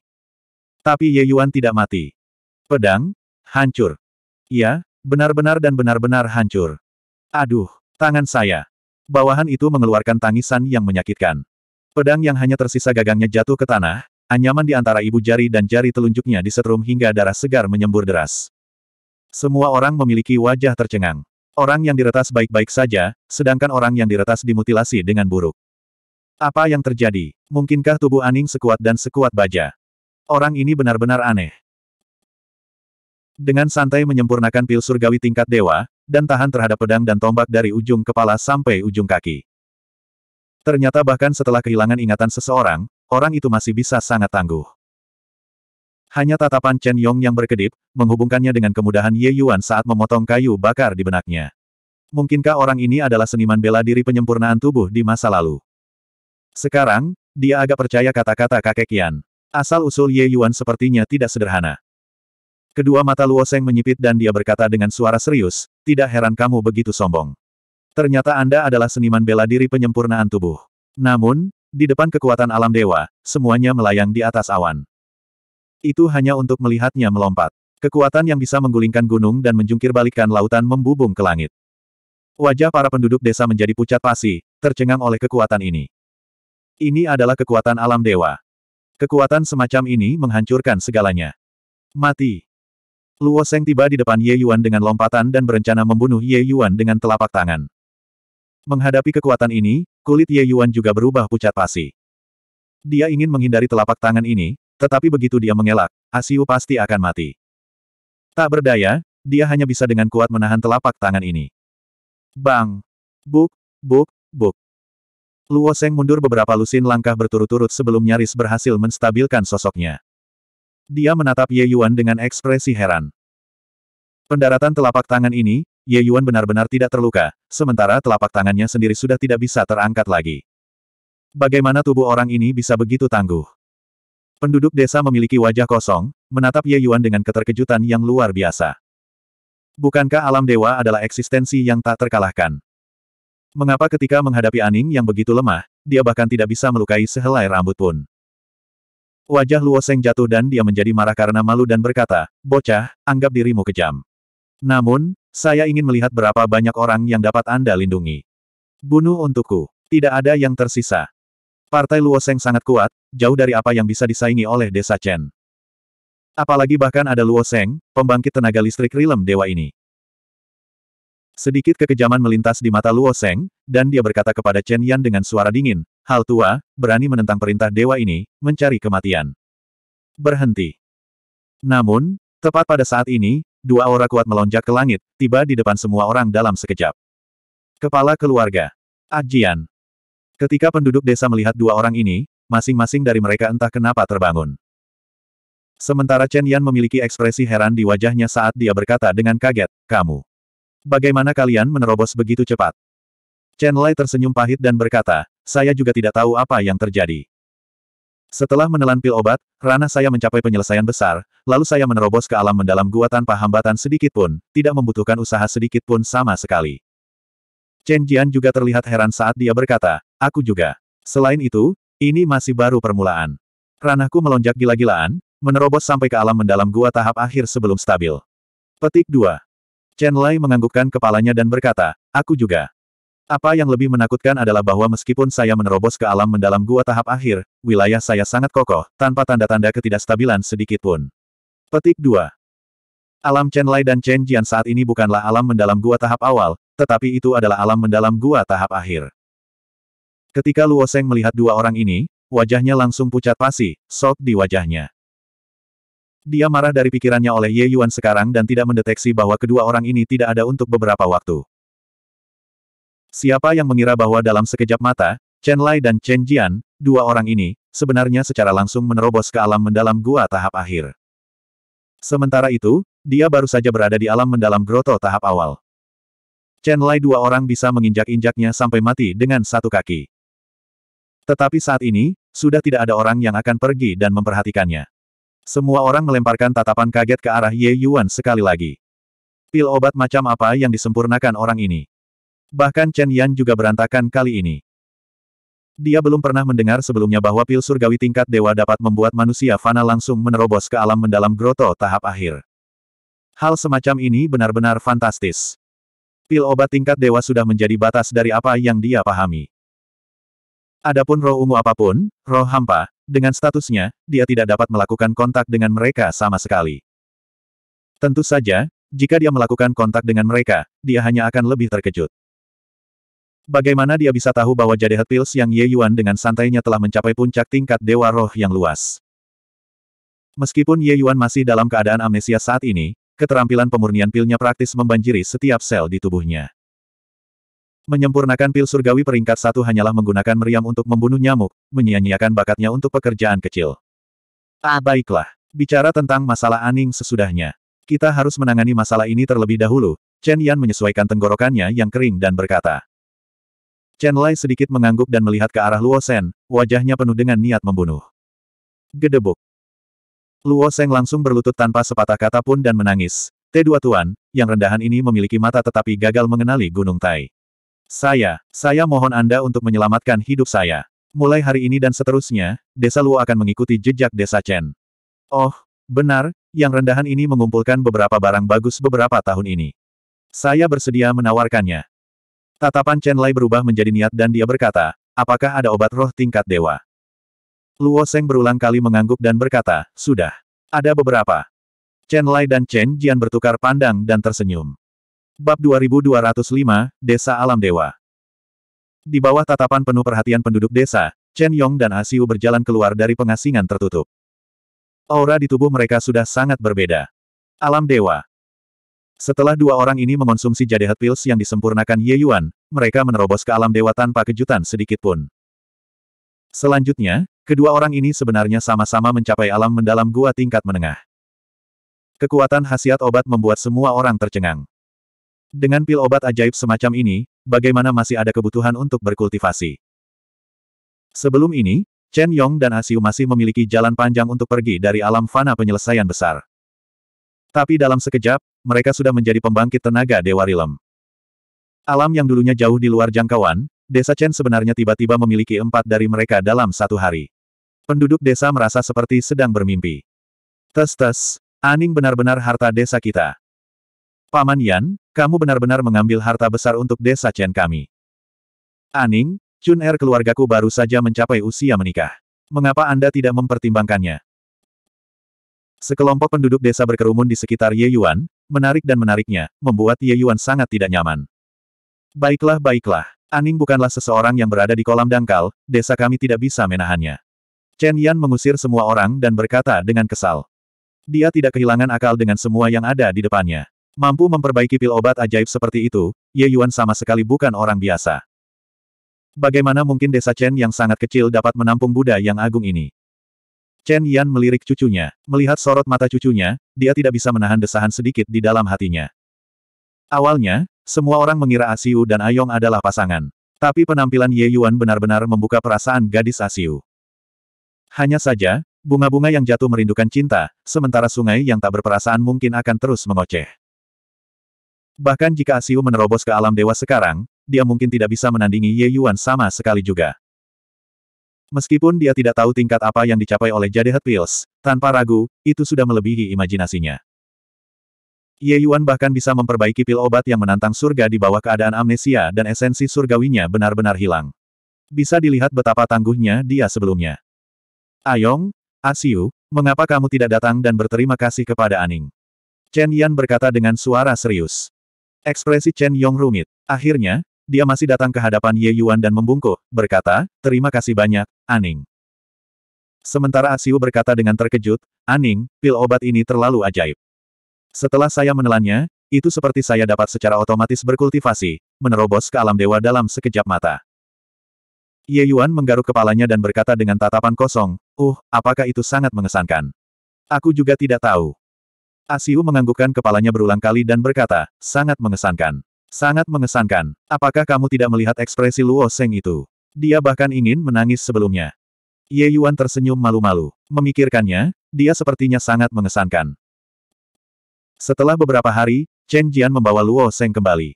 Tapi Ye Yuan tidak mati. Pedang? Hancur. Ya, benar-benar dan benar-benar hancur. Aduh, tangan saya. Bawahan itu mengeluarkan tangisan yang menyakitkan. Pedang yang hanya tersisa gagangnya jatuh ke tanah, Anyaman di antara ibu jari dan jari telunjuknya disetrum hingga darah segar menyembur deras. Semua orang memiliki wajah tercengang. Orang yang diretas baik-baik saja, sedangkan orang yang diretas dimutilasi dengan buruk. Apa yang terjadi? Mungkinkah tubuh Aning sekuat dan sekuat baja? Orang ini benar-benar aneh. Dengan santai menyempurnakan pil surgawi tingkat dewa, dan tahan terhadap pedang dan tombak dari ujung kepala sampai ujung kaki. Ternyata bahkan setelah kehilangan ingatan seseorang, orang itu masih bisa sangat tangguh. Hanya tatapan Chen Yong yang berkedip, menghubungkannya dengan kemudahan Ye Yuan saat memotong kayu bakar di benaknya. Mungkinkah orang ini adalah seniman bela diri penyempurnaan tubuh di masa lalu? Sekarang, dia agak percaya kata-kata kakek Yan. Asal-usul Ye Yuan sepertinya tidak sederhana. Kedua mata Luo Seng menyipit dan dia berkata dengan suara serius, tidak heran kamu begitu sombong. Ternyata Anda adalah seniman bela diri penyempurnaan tubuh. Namun, di depan kekuatan alam dewa, semuanya melayang di atas awan. Itu hanya untuk melihatnya melompat. Kekuatan yang bisa menggulingkan gunung dan menjungkir lautan membubung ke langit. Wajah para penduduk desa menjadi pucat pasi, tercengang oleh kekuatan ini. Ini adalah kekuatan alam dewa. Kekuatan semacam ini menghancurkan segalanya. Mati. Luo tiba di depan Ye Yuan dengan lompatan dan berencana membunuh Ye Yuan dengan telapak tangan. Menghadapi kekuatan ini, kulit Ye Yuan juga berubah pucat pasi. Dia ingin menghindari telapak tangan ini, tetapi begitu dia mengelak, Asiu pasti akan mati. Tak berdaya, dia hanya bisa dengan kuat menahan telapak tangan ini. Bang! Buk, buk, buk. Luo Seng mundur beberapa lusin langkah berturut-turut sebelum nyaris berhasil menstabilkan sosoknya. Dia menatap Ye Yuan dengan ekspresi heran. Pendaratan telapak tangan ini, Ye Yuan benar-benar tidak terluka, sementara telapak tangannya sendiri sudah tidak bisa terangkat lagi. Bagaimana tubuh orang ini bisa begitu tangguh? Penduduk desa memiliki wajah kosong, menatap Ye Yuan dengan keterkejutan yang luar biasa. Bukankah alam dewa adalah eksistensi yang tak terkalahkan? Mengapa ketika menghadapi Aning yang begitu lemah, dia bahkan tidak bisa melukai sehelai rambut pun? Wajah Luo Seng jatuh dan dia menjadi marah karena malu dan berkata, Bocah, anggap dirimu kejam. Namun, saya ingin melihat berapa banyak orang yang dapat Anda lindungi. Bunuh untukku. Tidak ada yang tersisa. Partai Luoseng sangat kuat, jauh dari apa yang bisa disaingi oleh desa Chen. Apalagi bahkan ada Luoseng, pembangkit tenaga listrik rilem dewa ini. Sedikit kekejaman melintas di mata Luoseng, dan dia berkata kepada Chen Yan dengan suara dingin, Hal tua, berani menentang perintah dewa ini, mencari kematian. Berhenti. Namun, tepat pada saat ini, Dua aura kuat melonjak ke langit, tiba di depan semua orang dalam sekejap. Kepala keluarga. Ajian. Ah, Ketika penduduk desa melihat dua orang ini, masing-masing dari mereka entah kenapa terbangun. Sementara Chen Yan memiliki ekspresi heran di wajahnya saat dia berkata dengan kaget, kamu. Bagaimana kalian menerobos begitu cepat? Chen Lai tersenyum pahit dan berkata, saya juga tidak tahu apa yang terjadi. Setelah menelan pil obat, ranah saya mencapai penyelesaian besar, lalu saya menerobos ke alam mendalam gua tanpa hambatan sedikit pun, tidak membutuhkan usaha sedikit pun sama sekali. Chen Jian juga terlihat heran saat dia berkata, aku juga. Selain itu, ini masih baru permulaan. Ranahku melonjak gila-gilaan, menerobos sampai ke alam mendalam gua tahap akhir sebelum stabil. Petik 2. Chen Lai menganggukkan kepalanya dan berkata, aku juga. Apa yang lebih menakutkan adalah bahwa meskipun saya menerobos ke alam mendalam gua tahap akhir, wilayah saya sangat kokoh, tanpa tanda-tanda ketidakstabilan sedikit pun. Petik 2. Alam Chen Lai dan Chen Jian saat ini bukanlah alam mendalam gua tahap awal, tetapi itu adalah alam mendalam gua tahap akhir. Ketika Luo Seng melihat dua orang ini, wajahnya langsung pucat pasi, sok di wajahnya. Dia marah dari pikirannya oleh Ye Yuan sekarang dan tidak mendeteksi bahwa kedua orang ini tidak ada untuk beberapa waktu. Siapa yang mengira bahwa dalam sekejap mata, Chen Lai dan Chen Jian, dua orang ini, sebenarnya secara langsung menerobos ke alam mendalam gua tahap akhir. Sementara itu, dia baru saja berada di alam mendalam groto tahap awal. Chen Lai dua orang bisa menginjak-injaknya sampai mati dengan satu kaki. Tetapi saat ini, sudah tidak ada orang yang akan pergi dan memperhatikannya. Semua orang melemparkan tatapan kaget ke arah Ye Yuan sekali lagi. Pil obat macam apa yang disempurnakan orang ini? Bahkan Chen Yan juga berantakan kali ini. Dia belum pernah mendengar sebelumnya bahwa pil surgawi tingkat dewa dapat membuat manusia fana langsung menerobos ke alam mendalam groto tahap akhir. Hal semacam ini benar-benar fantastis. Pil obat tingkat dewa sudah menjadi batas dari apa yang dia pahami. Adapun roh ungu apapun, roh hampa, dengan statusnya, dia tidak dapat melakukan kontak dengan mereka sama sekali. Tentu saja, jika dia melakukan kontak dengan mereka, dia hanya akan lebih terkejut. Bagaimana dia bisa tahu bahwa Jadehat Pills yang Ye Yuan dengan santainya telah mencapai puncak tingkat Dewa Roh yang luas? Meskipun Ye Yuan masih dalam keadaan amnesia saat ini, keterampilan pemurnian pilnya praktis membanjiri setiap sel di tubuhnya. Menyempurnakan pil surgawi peringkat satu hanyalah menggunakan meriam untuk membunuh nyamuk, menyia-nyiakan bakatnya untuk pekerjaan kecil. Ah baiklah, bicara tentang masalah Aning sesudahnya. Kita harus menangani masalah ini terlebih dahulu, Chen Yan menyesuaikan tenggorokannya yang kering dan berkata. Chen Lai sedikit mengangguk dan melihat ke arah Luo Sen, wajahnya penuh dengan niat membunuh. Gedebuk. Luo Shen langsung berlutut tanpa sepatah kata pun dan menangis. T2 Tuan, yang rendahan ini memiliki mata tetapi gagal mengenali Gunung Tai. Saya, saya mohon Anda untuk menyelamatkan hidup saya. Mulai hari ini dan seterusnya, Desa Luo akan mengikuti jejak Desa Chen. Oh, benar, yang rendahan ini mengumpulkan beberapa barang bagus beberapa tahun ini. Saya bersedia menawarkannya. Tatapan Chen Lai berubah menjadi niat dan dia berkata, apakah ada obat roh tingkat dewa? Luo Seng berulang kali mengangguk dan berkata, sudah. Ada beberapa. Chen Lai dan Chen Jian bertukar pandang dan tersenyum. Bab 2205, Desa Alam Dewa. Di bawah tatapan penuh perhatian penduduk desa, Chen Yong dan Asiu ah berjalan keluar dari pengasingan tertutup. Aura di tubuh mereka sudah sangat berbeda. Alam Dewa. Setelah dua orang ini mengonsumsi jadehat pills yang disempurnakan Ye Yuan, mereka menerobos ke alam dewa tanpa kejutan sedikit pun. Selanjutnya, kedua orang ini sebenarnya sama-sama mencapai alam mendalam gua tingkat menengah. Kekuatan khasiat obat membuat semua orang tercengang. Dengan pil obat ajaib semacam ini, bagaimana masih ada kebutuhan untuk berkultivasi? Sebelum ini, Chen Yong dan Asiu ah masih memiliki jalan panjang untuk pergi dari alam fana penyelesaian besar. Tapi dalam sekejap, mereka sudah menjadi pembangkit tenaga Dewa Rilem. Alam yang dulunya jauh di luar jangkauan, desa Chen sebenarnya tiba-tiba memiliki empat dari mereka dalam satu hari. Penduduk desa merasa seperti sedang bermimpi. Tes-tes, Aning benar-benar harta desa kita. Paman Yan, kamu benar-benar mengambil harta besar untuk desa Chen kami. Aning, Chun Er keluargaku baru saja mencapai usia menikah. Mengapa Anda tidak mempertimbangkannya? Sekelompok penduduk desa berkerumun di sekitar Ye Yuan, menarik dan menariknya, membuat Ye Yuan sangat tidak nyaman. Baiklah baiklah, Aning bukanlah seseorang yang berada di kolam dangkal, desa kami tidak bisa menahannya. Chen Yan mengusir semua orang dan berkata dengan kesal. Dia tidak kehilangan akal dengan semua yang ada di depannya. Mampu memperbaiki pil obat ajaib seperti itu, Ye Yuan sama sekali bukan orang biasa. Bagaimana mungkin desa Chen yang sangat kecil dapat menampung Buddha yang agung ini? Chen Yan melirik cucunya, melihat sorot mata cucunya, dia tidak bisa menahan desahan sedikit di dalam hatinya. Awalnya, semua orang mengira Asiu dan Ayong adalah pasangan. Tapi penampilan Ye Yuan benar-benar membuka perasaan gadis Asiu. Hanya saja, bunga-bunga yang jatuh merindukan cinta, sementara sungai yang tak berperasaan mungkin akan terus mengoceh. Bahkan jika Asiu menerobos ke alam dewa sekarang, dia mungkin tidak bisa menandingi Ye Yuan sama sekali juga. Meskipun dia tidak tahu tingkat apa yang dicapai oleh Jadehat Pills, tanpa ragu, itu sudah melebihi imajinasinya. Ye Yuan bahkan bisa memperbaiki pil obat yang menantang surga di bawah keadaan amnesia dan esensi surgawinya benar-benar hilang. Bisa dilihat betapa tangguhnya dia sebelumnya. Ayong, Asiu, mengapa kamu tidak datang dan berterima kasih kepada Aning? Chen Yan berkata dengan suara serius. Ekspresi Chen Yong rumit. Akhirnya, dia masih datang ke hadapan Ye Yuan dan membungkuk, berkata, terima kasih banyak, Aning. Sementara Asiu berkata dengan terkejut, Aning, pil obat ini terlalu ajaib. Setelah saya menelannya, itu seperti saya dapat secara otomatis berkultivasi, menerobos ke alam dewa dalam sekejap mata. Ye Yuan menggaruk kepalanya dan berkata dengan tatapan kosong, Uh, apakah itu sangat mengesankan? Aku juga tidak tahu. Asiu menganggukkan kepalanya berulang kali dan berkata, sangat mengesankan. Sangat mengesankan. Apakah kamu tidak melihat ekspresi Luo Seng itu? Dia bahkan ingin menangis sebelumnya. Ye Yuan tersenyum malu-malu. Memikirkannya, dia sepertinya sangat mengesankan. Setelah beberapa hari, Chen Jian membawa Luo Seng kembali.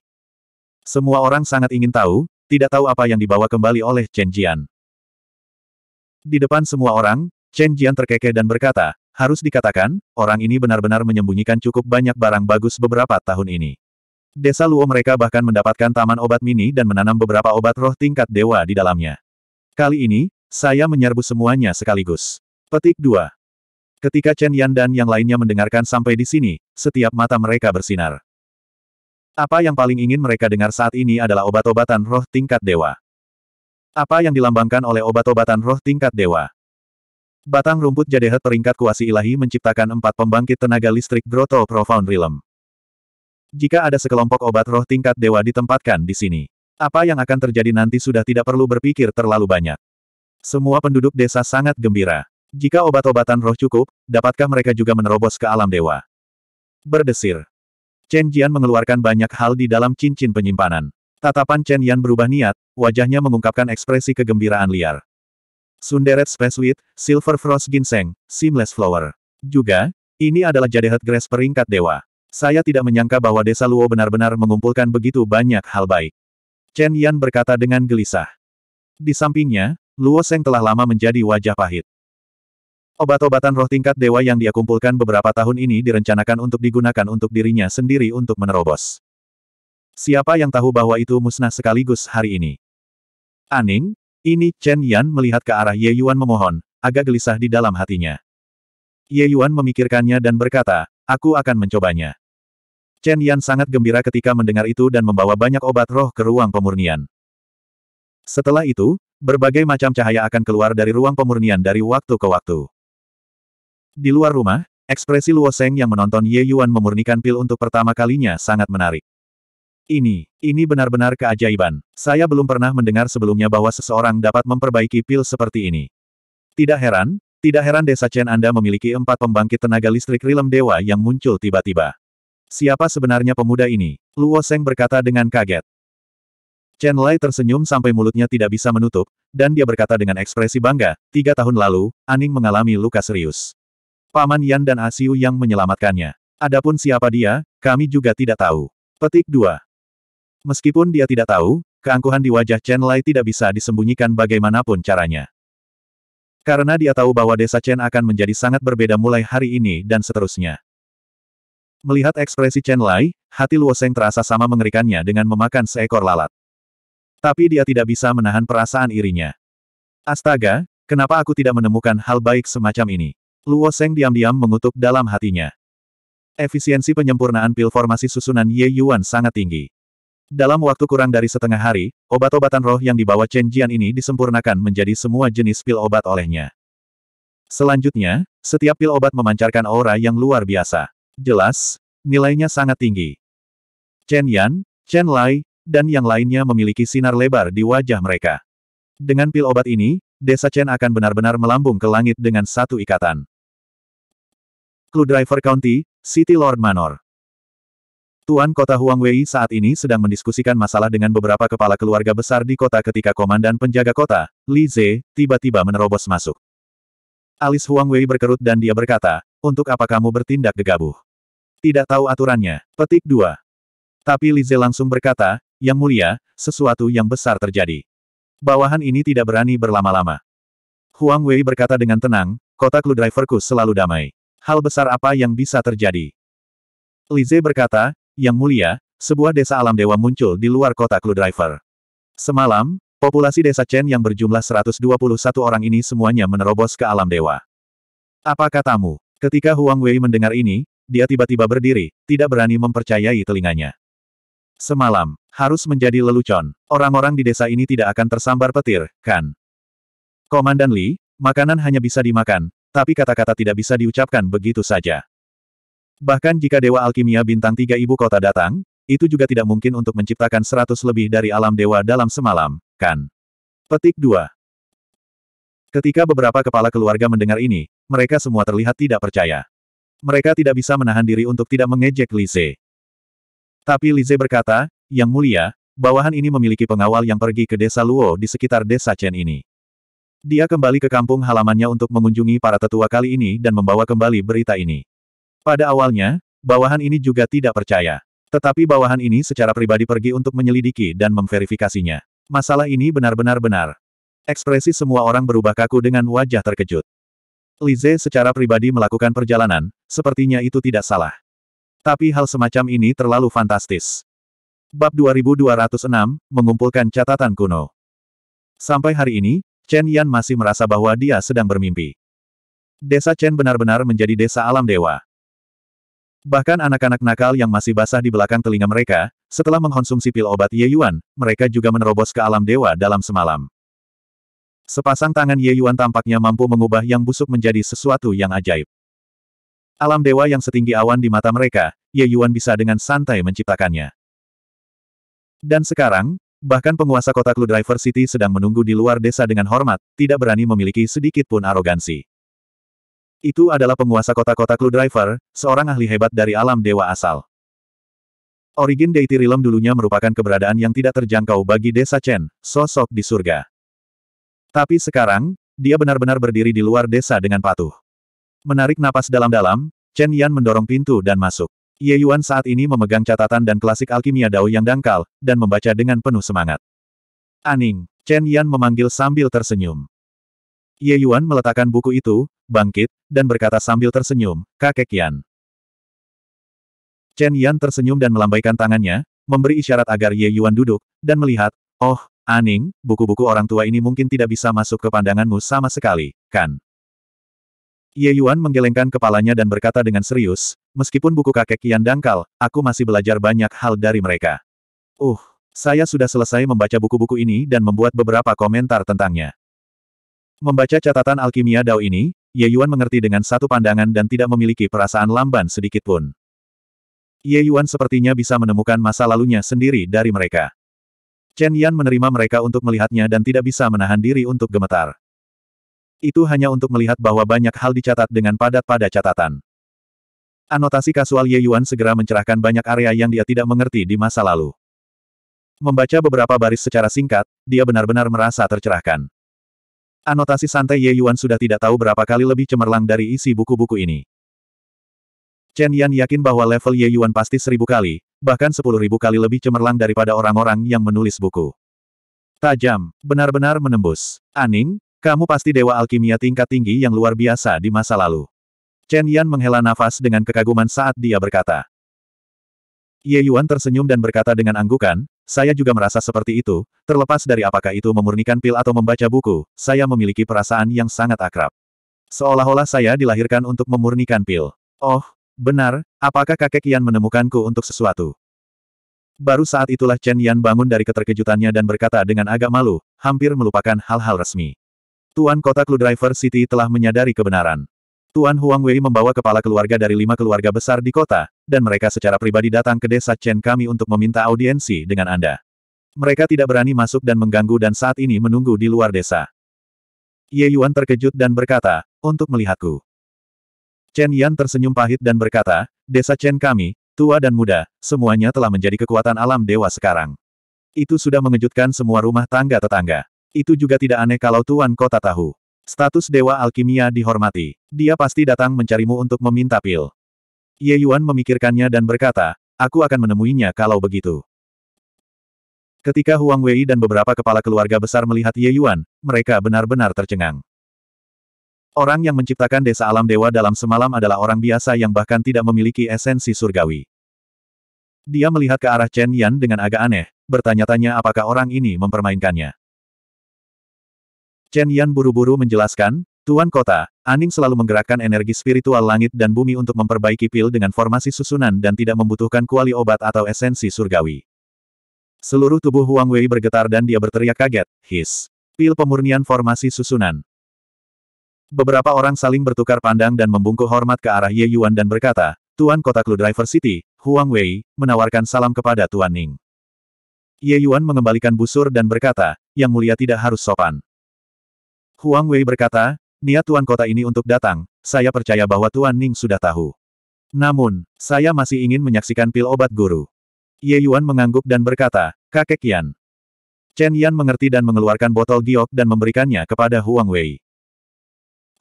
Semua orang sangat ingin tahu, tidak tahu apa yang dibawa kembali oleh Chen Jian. Di depan semua orang, Chen Jian terkekeh dan berkata, harus dikatakan, orang ini benar-benar menyembunyikan cukup banyak barang bagus beberapa tahun ini. Desa Luo mereka bahkan mendapatkan taman obat mini dan menanam beberapa obat roh tingkat dewa di dalamnya. Kali ini, saya menyerbu semuanya sekaligus. Petik 2. Ketika Chen Yan dan yang lainnya mendengarkan sampai di sini, setiap mata mereka bersinar. Apa yang paling ingin mereka dengar saat ini adalah obat-obatan roh tingkat dewa. Apa yang dilambangkan oleh obat-obatan roh tingkat dewa? Batang rumput jadehat peringkat kuasi ilahi menciptakan empat pembangkit tenaga listrik Grotto Profound Realm. Jika ada sekelompok obat roh tingkat dewa ditempatkan di sini, apa yang akan terjadi nanti sudah tidak perlu berpikir terlalu banyak. Semua penduduk desa sangat gembira. Jika obat-obatan roh cukup, dapatkah mereka juga menerobos ke alam dewa? Berdesir. Chen Jian mengeluarkan banyak hal di dalam cincin penyimpanan. Tatapan Chen Yan berubah niat, wajahnya mengungkapkan ekspresi kegembiraan liar. Sunderet Wheat, Silver Frost Ginseng, Seamless Flower. Juga, ini adalah Jadehat Grass peringkat dewa. Saya tidak menyangka bahwa desa Luo benar-benar mengumpulkan begitu banyak hal baik. Chen Yan berkata dengan gelisah. Di sampingnya, Luo Seng telah lama menjadi wajah pahit. Obat-obatan roh tingkat dewa yang dia kumpulkan beberapa tahun ini direncanakan untuk digunakan untuk dirinya sendiri untuk menerobos. Siapa yang tahu bahwa itu musnah sekaligus hari ini? Aning, ini Chen Yan melihat ke arah Ye Yuan memohon, agak gelisah di dalam hatinya. Ye Yuan memikirkannya dan berkata, aku akan mencobanya. Chen Yan sangat gembira ketika mendengar itu dan membawa banyak obat roh ke ruang pemurnian. Setelah itu, berbagai macam cahaya akan keluar dari ruang pemurnian dari waktu ke waktu. Di luar rumah, ekspresi Luo Seng yang menonton Ye Yuan memurnikan pil untuk pertama kalinya sangat menarik. Ini, ini benar-benar keajaiban. Saya belum pernah mendengar sebelumnya bahwa seseorang dapat memperbaiki pil seperti ini. Tidak heran, tidak heran desa Chen Anda memiliki empat pembangkit tenaga listrik rilem dewa yang muncul tiba-tiba. Siapa sebenarnya pemuda ini? Luo Seng berkata dengan kaget. Chen Lai tersenyum sampai mulutnya tidak bisa menutup, dan dia berkata dengan ekspresi bangga, tiga tahun lalu, Aning mengalami luka serius. Paman Yan dan Asiu yang menyelamatkannya. Adapun siapa dia, kami juga tidak tahu. Petik 2. Meskipun dia tidak tahu, keangkuhan di wajah Chen Lai tidak bisa disembunyikan bagaimanapun caranya. Karena dia tahu bahwa desa Chen akan menjadi sangat berbeda mulai hari ini dan seterusnya. Melihat ekspresi Chen Lai, hati Luoseng terasa sama mengerikannya dengan memakan seekor lalat. Tapi dia tidak bisa menahan perasaan irinya. Astaga, kenapa aku tidak menemukan hal baik semacam ini? Luoseng diam-diam mengutuk dalam hatinya. Efisiensi penyempurnaan pil formasi susunan Ye Yuan sangat tinggi. Dalam waktu kurang dari setengah hari, obat-obatan roh yang dibawa Chen Jian ini disempurnakan menjadi semua jenis pil obat olehnya. Selanjutnya, setiap pil obat memancarkan aura yang luar biasa. Jelas, nilainya sangat tinggi. Chen Yan, Chen Lai, dan yang lainnya memiliki sinar lebar di wajah mereka. Dengan pil obat ini, desa Chen akan benar-benar melambung ke langit dengan satu ikatan. Driver County, City Lord Manor. Tuan kota Huang Wei saat ini sedang mendiskusikan masalah dengan beberapa kepala keluarga besar di kota ketika komandan penjaga kota, Li Ze, tiba-tiba menerobos masuk. Alis Huang Wei berkerut dan dia berkata, untuk apa kamu bertindak gegabah? Tidak tahu aturannya. Petik 2. Tapi Lize langsung berkata, Yang mulia, sesuatu yang besar terjadi. Bawahan ini tidak berani berlama-lama. Huang Wei berkata dengan tenang, kota driverku selalu damai. Hal besar apa yang bisa terjadi? Lize berkata, Yang mulia, sebuah desa alam dewa muncul di luar kota driver. Semalam, populasi desa Chen yang berjumlah 121 orang ini semuanya menerobos ke alam dewa. Apa katamu? Ketika Huang Wei mendengar ini, dia tiba-tiba berdiri, tidak berani mempercayai telinganya. Semalam, harus menjadi lelucon. Orang-orang di desa ini tidak akan tersambar petir, kan? Komandan Li, makanan hanya bisa dimakan, tapi kata-kata tidak bisa diucapkan begitu saja. Bahkan jika Dewa Alkimia Bintang Tiga Ibu Kota datang, itu juga tidak mungkin untuk menciptakan seratus lebih dari alam dewa dalam semalam, kan? Petik 2. Ketika beberapa kepala keluarga mendengar ini, mereka semua terlihat tidak percaya. Mereka tidak bisa menahan diri untuk tidak mengejek Lize. Tapi Lize berkata, Yang mulia, bawahan ini memiliki pengawal yang pergi ke desa Luo di sekitar desa Chen ini. Dia kembali ke kampung halamannya untuk mengunjungi para tetua kali ini dan membawa kembali berita ini. Pada awalnya, bawahan ini juga tidak percaya. Tetapi bawahan ini secara pribadi pergi untuk menyelidiki dan memverifikasinya. Masalah ini benar-benar benar. Ekspresi semua orang berubah kaku dengan wajah terkejut. Lize secara pribadi melakukan perjalanan, sepertinya itu tidak salah. Tapi hal semacam ini terlalu fantastis. Bab 2206, Mengumpulkan Catatan Kuno Sampai hari ini, Chen Yan masih merasa bahwa dia sedang bermimpi. Desa Chen benar-benar menjadi desa alam dewa. Bahkan anak-anak nakal yang masih basah di belakang telinga mereka, setelah mengkonsumsi pil obat Ye Yuan, mereka juga menerobos ke alam dewa dalam semalam. Sepasang tangan Ye Yuan tampaknya mampu mengubah yang busuk menjadi sesuatu yang ajaib. Alam dewa yang setinggi awan di mata mereka, Ye Yuan bisa dengan santai menciptakannya. Dan sekarang, bahkan penguasa kota Clue Driver City sedang menunggu di luar desa dengan hormat, tidak berani memiliki sedikit pun arogansi. Itu adalah penguasa kota-kota Clue Driver, seorang ahli hebat dari alam dewa asal. Origin Deity Realm dulunya merupakan keberadaan yang tidak terjangkau bagi desa Chen, sosok di surga. Tapi sekarang, dia benar-benar berdiri di luar desa dengan patuh. Menarik napas dalam-dalam, Chen Yan mendorong pintu dan masuk. Ye Yuan saat ini memegang catatan dan klasik alkimia Dao yang dangkal, dan membaca dengan penuh semangat. Aning, Chen Yan memanggil sambil tersenyum. Ye Yuan meletakkan buku itu, bangkit, dan berkata sambil tersenyum, kakek Yan. Chen Yan tersenyum dan melambaikan tangannya, memberi isyarat agar Ye Yuan duduk, dan melihat, oh, Aning, buku-buku orang tua ini mungkin tidak bisa masuk ke pandanganmu sama sekali, kan? Ye Yuan menggelengkan kepalanya dan berkata dengan serius, meskipun buku kakek kian dangkal, aku masih belajar banyak hal dari mereka. Uh, saya sudah selesai membaca buku-buku ini dan membuat beberapa komentar tentangnya. Membaca catatan alkimia Dao ini, Ye Yuan mengerti dengan satu pandangan dan tidak memiliki perasaan lamban sedikitpun. Ye Yuan sepertinya bisa menemukan masa lalunya sendiri dari mereka. Chen Yan menerima mereka untuk melihatnya dan tidak bisa menahan diri untuk gemetar. Itu hanya untuk melihat bahwa banyak hal dicatat dengan padat pada catatan. Anotasi kasual Ye Yuan segera mencerahkan banyak area yang dia tidak mengerti di masa lalu. Membaca beberapa baris secara singkat, dia benar-benar merasa tercerahkan. Anotasi santai Ye Yuan sudah tidak tahu berapa kali lebih cemerlang dari isi buku-buku ini. Chen Yan yakin bahwa level Ye Yuan pasti seribu kali, bahkan sepuluh ribu kali lebih cemerlang daripada orang-orang yang menulis buku. Tajam, benar-benar menembus. Aning, kamu pasti dewa alkimia tingkat tinggi yang luar biasa di masa lalu. Chen Yan menghela nafas dengan kekaguman saat dia berkata. Ye Yuan tersenyum dan berkata dengan anggukan, saya juga merasa seperti itu, terlepas dari apakah itu memurnikan pil atau membaca buku, saya memiliki perasaan yang sangat akrab. Seolah-olah saya dilahirkan untuk memurnikan pil. Oh, Benar, apakah kakek Yan menemukanku untuk sesuatu? Baru saat itulah Chen Yan bangun dari keterkejutannya dan berkata dengan agak malu, hampir melupakan hal-hal resmi. Tuan kota Clue Driver City telah menyadari kebenaran. Tuan Huang Wei membawa kepala keluarga dari lima keluarga besar di kota, dan mereka secara pribadi datang ke desa Chen kami untuk meminta audiensi dengan Anda. Mereka tidak berani masuk dan mengganggu dan saat ini menunggu di luar desa. Ye Yuan terkejut dan berkata, untuk melihatku. Chen Yan tersenyum pahit dan berkata, desa Chen kami, tua dan muda, semuanya telah menjadi kekuatan alam dewa sekarang. Itu sudah mengejutkan semua rumah tangga tetangga. Itu juga tidak aneh kalau tuan kota tahu. Status dewa alkimia dihormati. Dia pasti datang mencarimu untuk meminta pil. Ye Yuan memikirkannya dan berkata, aku akan menemuinya kalau begitu. Ketika Huang Wei dan beberapa kepala keluarga besar melihat Ye Yuan, mereka benar-benar tercengang. Orang yang menciptakan desa alam dewa dalam semalam adalah orang biasa yang bahkan tidak memiliki esensi surgawi. Dia melihat ke arah Chen Yan dengan agak aneh, bertanya-tanya apakah orang ini mempermainkannya. Chen Yan buru-buru menjelaskan, Tuan Kota, Aning selalu menggerakkan energi spiritual langit dan bumi untuk memperbaiki pil dengan formasi susunan dan tidak membutuhkan kuali obat atau esensi surgawi. Seluruh tubuh Huang Wei bergetar dan dia berteriak kaget, his. Pil pemurnian formasi susunan. Beberapa orang saling bertukar pandang dan membungkuk hormat ke arah Ye Yuan dan berkata, Tuan Kota Clue Driver City, Huang Wei, menawarkan salam kepada Tuan Ning. Ye Yuan mengembalikan busur dan berkata, Yang mulia tidak harus sopan. Huang Wei berkata, niat Tuan Kota ini untuk datang, saya percaya bahwa Tuan Ning sudah tahu. Namun, saya masih ingin menyaksikan pil obat guru. Ye Yuan mengangguk dan berkata, Kakek Yan. Chen Yan mengerti dan mengeluarkan botol giok dan memberikannya kepada Huang Wei.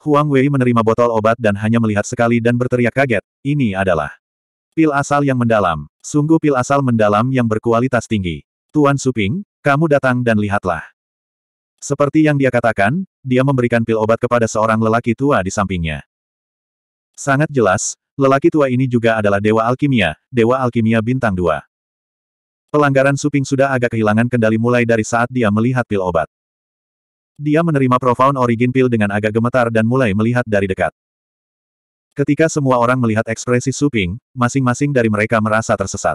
Huang Wei menerima botol obat dan hanya melihat sekali dan berteriak kaget, ini adalah pil asal yang mendalam, sungguh pil asal mendalam yang berkualitas tinggi. Tuan Suping, kamu datang dan lihatlah. Seperti yang dia katakan, dia memberikan pil obat kepada seorang lelaki tua di sampingnya. Sangat jelas, lelaki tua ini juga adalah Dewa Alkimia, Dewa Alkimia Bintang 2. Pelanggaran Suping sudah agak kehilangan kendali mulai dari saat dia melihat pil obat. Dia menerima Profound Origin Pill dengan agak gemetar dan mulai melihat dari dekat. Ketika semua orang melihat ekspresi Suping, masing-masing dari mereka merasa tersesat.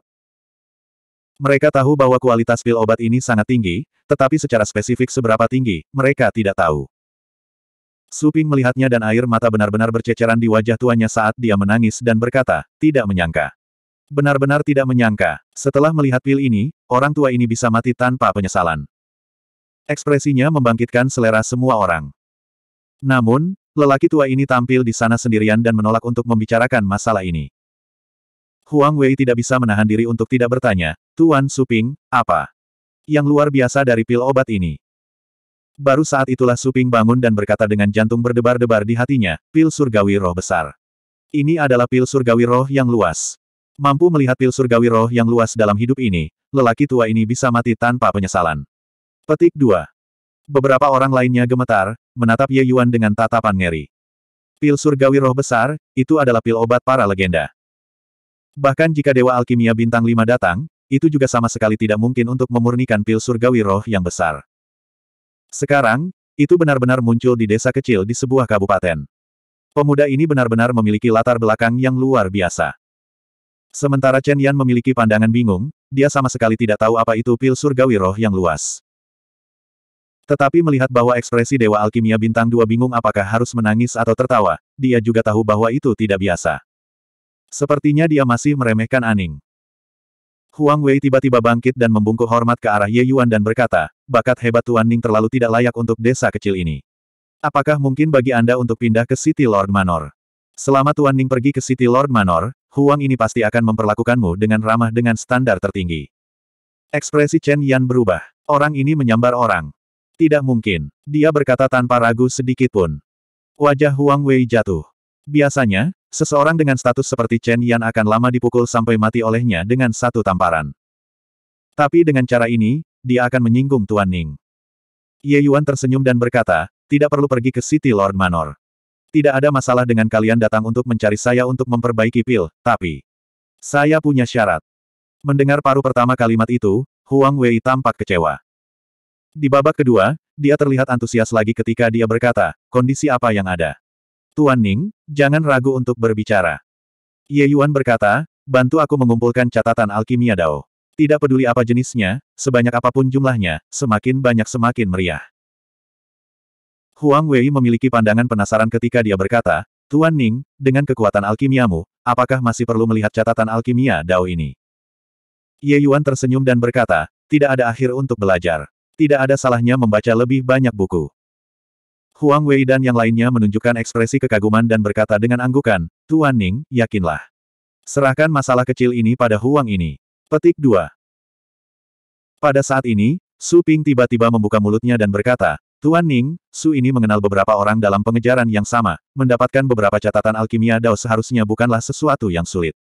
Mereka tahu bahwa kualitas pil obat ini sangat tinggi, tetapi secara spesifik seberapa tinggi, mereka tidak tahu. Suping melihatnya dan air mata benar-benar berceceran di wajah tuanya saat dia menangis dan berkata, tidak menyangka. Benar-benar tidak menyangka, setelah melihat pil ini, orang tua ini bisa mati tanpa penyesalan. Ekspresinya membangkitkan selera semua orang. Namun, lelaki tua ini tampil di sana sendirian dan menolak untuk membicarakan masalah ini. Huang Wei tidak bisa menahan diri untuk tidak bertanya, Tuan Suping, apa? Yang luar biasa dari pil obat ini. Baru saat itulah Suping bangun dan berkata dengan jantung berdebar-debar di hatinya, pil surgawi roh besar. Ini adalah pil surgawi roh yang luas. Mampu melihat pil surgawi roh yang luas dalam hidup ini, lelaki tua ini bisa mati tanpa penyesalan. Petik 2. Beberapa orang lainnya gemetar, menatap Ye Yuan dengan tatapan ngeri. Pil surgawi roh besar, itu adalah pil obat para legenda. Bahkan jika Dewa Alkimia Bintang 5 datang, itu juga sama sekali tidak mungkin untuk memurnikan pil surgawi roh yang besar. Sekarang, itu benar-benar muncul di desa kecil di sebuah kabupaten. Pemuda ini benar-benar memiliki latar belakang yang luar biasa. Sementara Chen Yan memiliki pandangan bingung, dia sama sekali tidak tahu apa itu pil surgawi roh yang luas. Tetapi melihat bahwa ekspresi Dewa Alkimia Bintang Dua bingung apakah harus menangis atau tertawa, dia juga tahu bahwa itu tidak biasa. Sepertinya dia masih meremehkan Aning. Huang Wei tiba-tiba bangkit dan membungkuk hormat ke arah Ye Yuan dan berkata, bakat hebat Tuan Ning terlalu tidak layak untuk desa kecil ini. Apakah mungkin bagi Anda untuk pindah ke City Lord Manor? Selama Tuan Ning pergi ke City Lord Manor, Huang ini pasti akan memperlakukanmu dengan ramah dengan standar tertinggi. Ekspresi Chen Yan berubah. Orang ini menyambar orang. Tidak mungkin. Dia berkata tanpa ragu sedikit pun. Wajah Huang Wei jatuh. Biasanya, seseorang dengan status seperti Chen Yan akan lama dipukul sampai mati olehnya dengan satu tamparan. Tapi dengan cara ini, dia akan menyinggung Tuan Ning. Ye Yuan tersenyum dan berkata, tidak perlu pergi ke City Lord Manor. Tidak ada masalah dengan kalian datang untuk mencari saya untuk memperbaiki pil, tapi... Saya punya syarat. Mendengar paru pertama kalimat itu, Huang Wei tampak kecewa. Di babak kedua, dia terlihat antusias lagi ketika dia berkata, kondisi apa yang ada? Tuan Ning, jangan ragu untuk berbicara. Ye Yuan berkata, bantu aku mengumpulkan catatan alkimia Dao. Tidak peduli apa jenisnya, sebanyak apapun jumlahnya, semakin banyak semakin meriah. Huang Wei memiliki pandangan penasaran ketika dia berkata, Tuan Ning, dengan kekuatan alkimiamu, apakah masih perlu melihat catatan alkimia Dao ini? Ye Yuan tersenyum dan berkata, tidak ada akhir untuk belajar. Tidak ada salahnya membaca lebih banyak buku. Huang Wei dan yang lainnya menunjukkan ekspresi kekaguman dan berkata dengan anggukan, Tuan Ning, yakinlah. Serahkan masalah kecil ini pada Huang ini. Petik 2. Pada saat ini, Su Ping tiba-tiba membuka mulutnya dan berkata, Tuan Ning, Su ini mengenal beberapa orang dalam pengejaran yang sama, mendapatkan beberapa catatan alkimia Dao seharusnya bukanlah sesuatu yang sulit.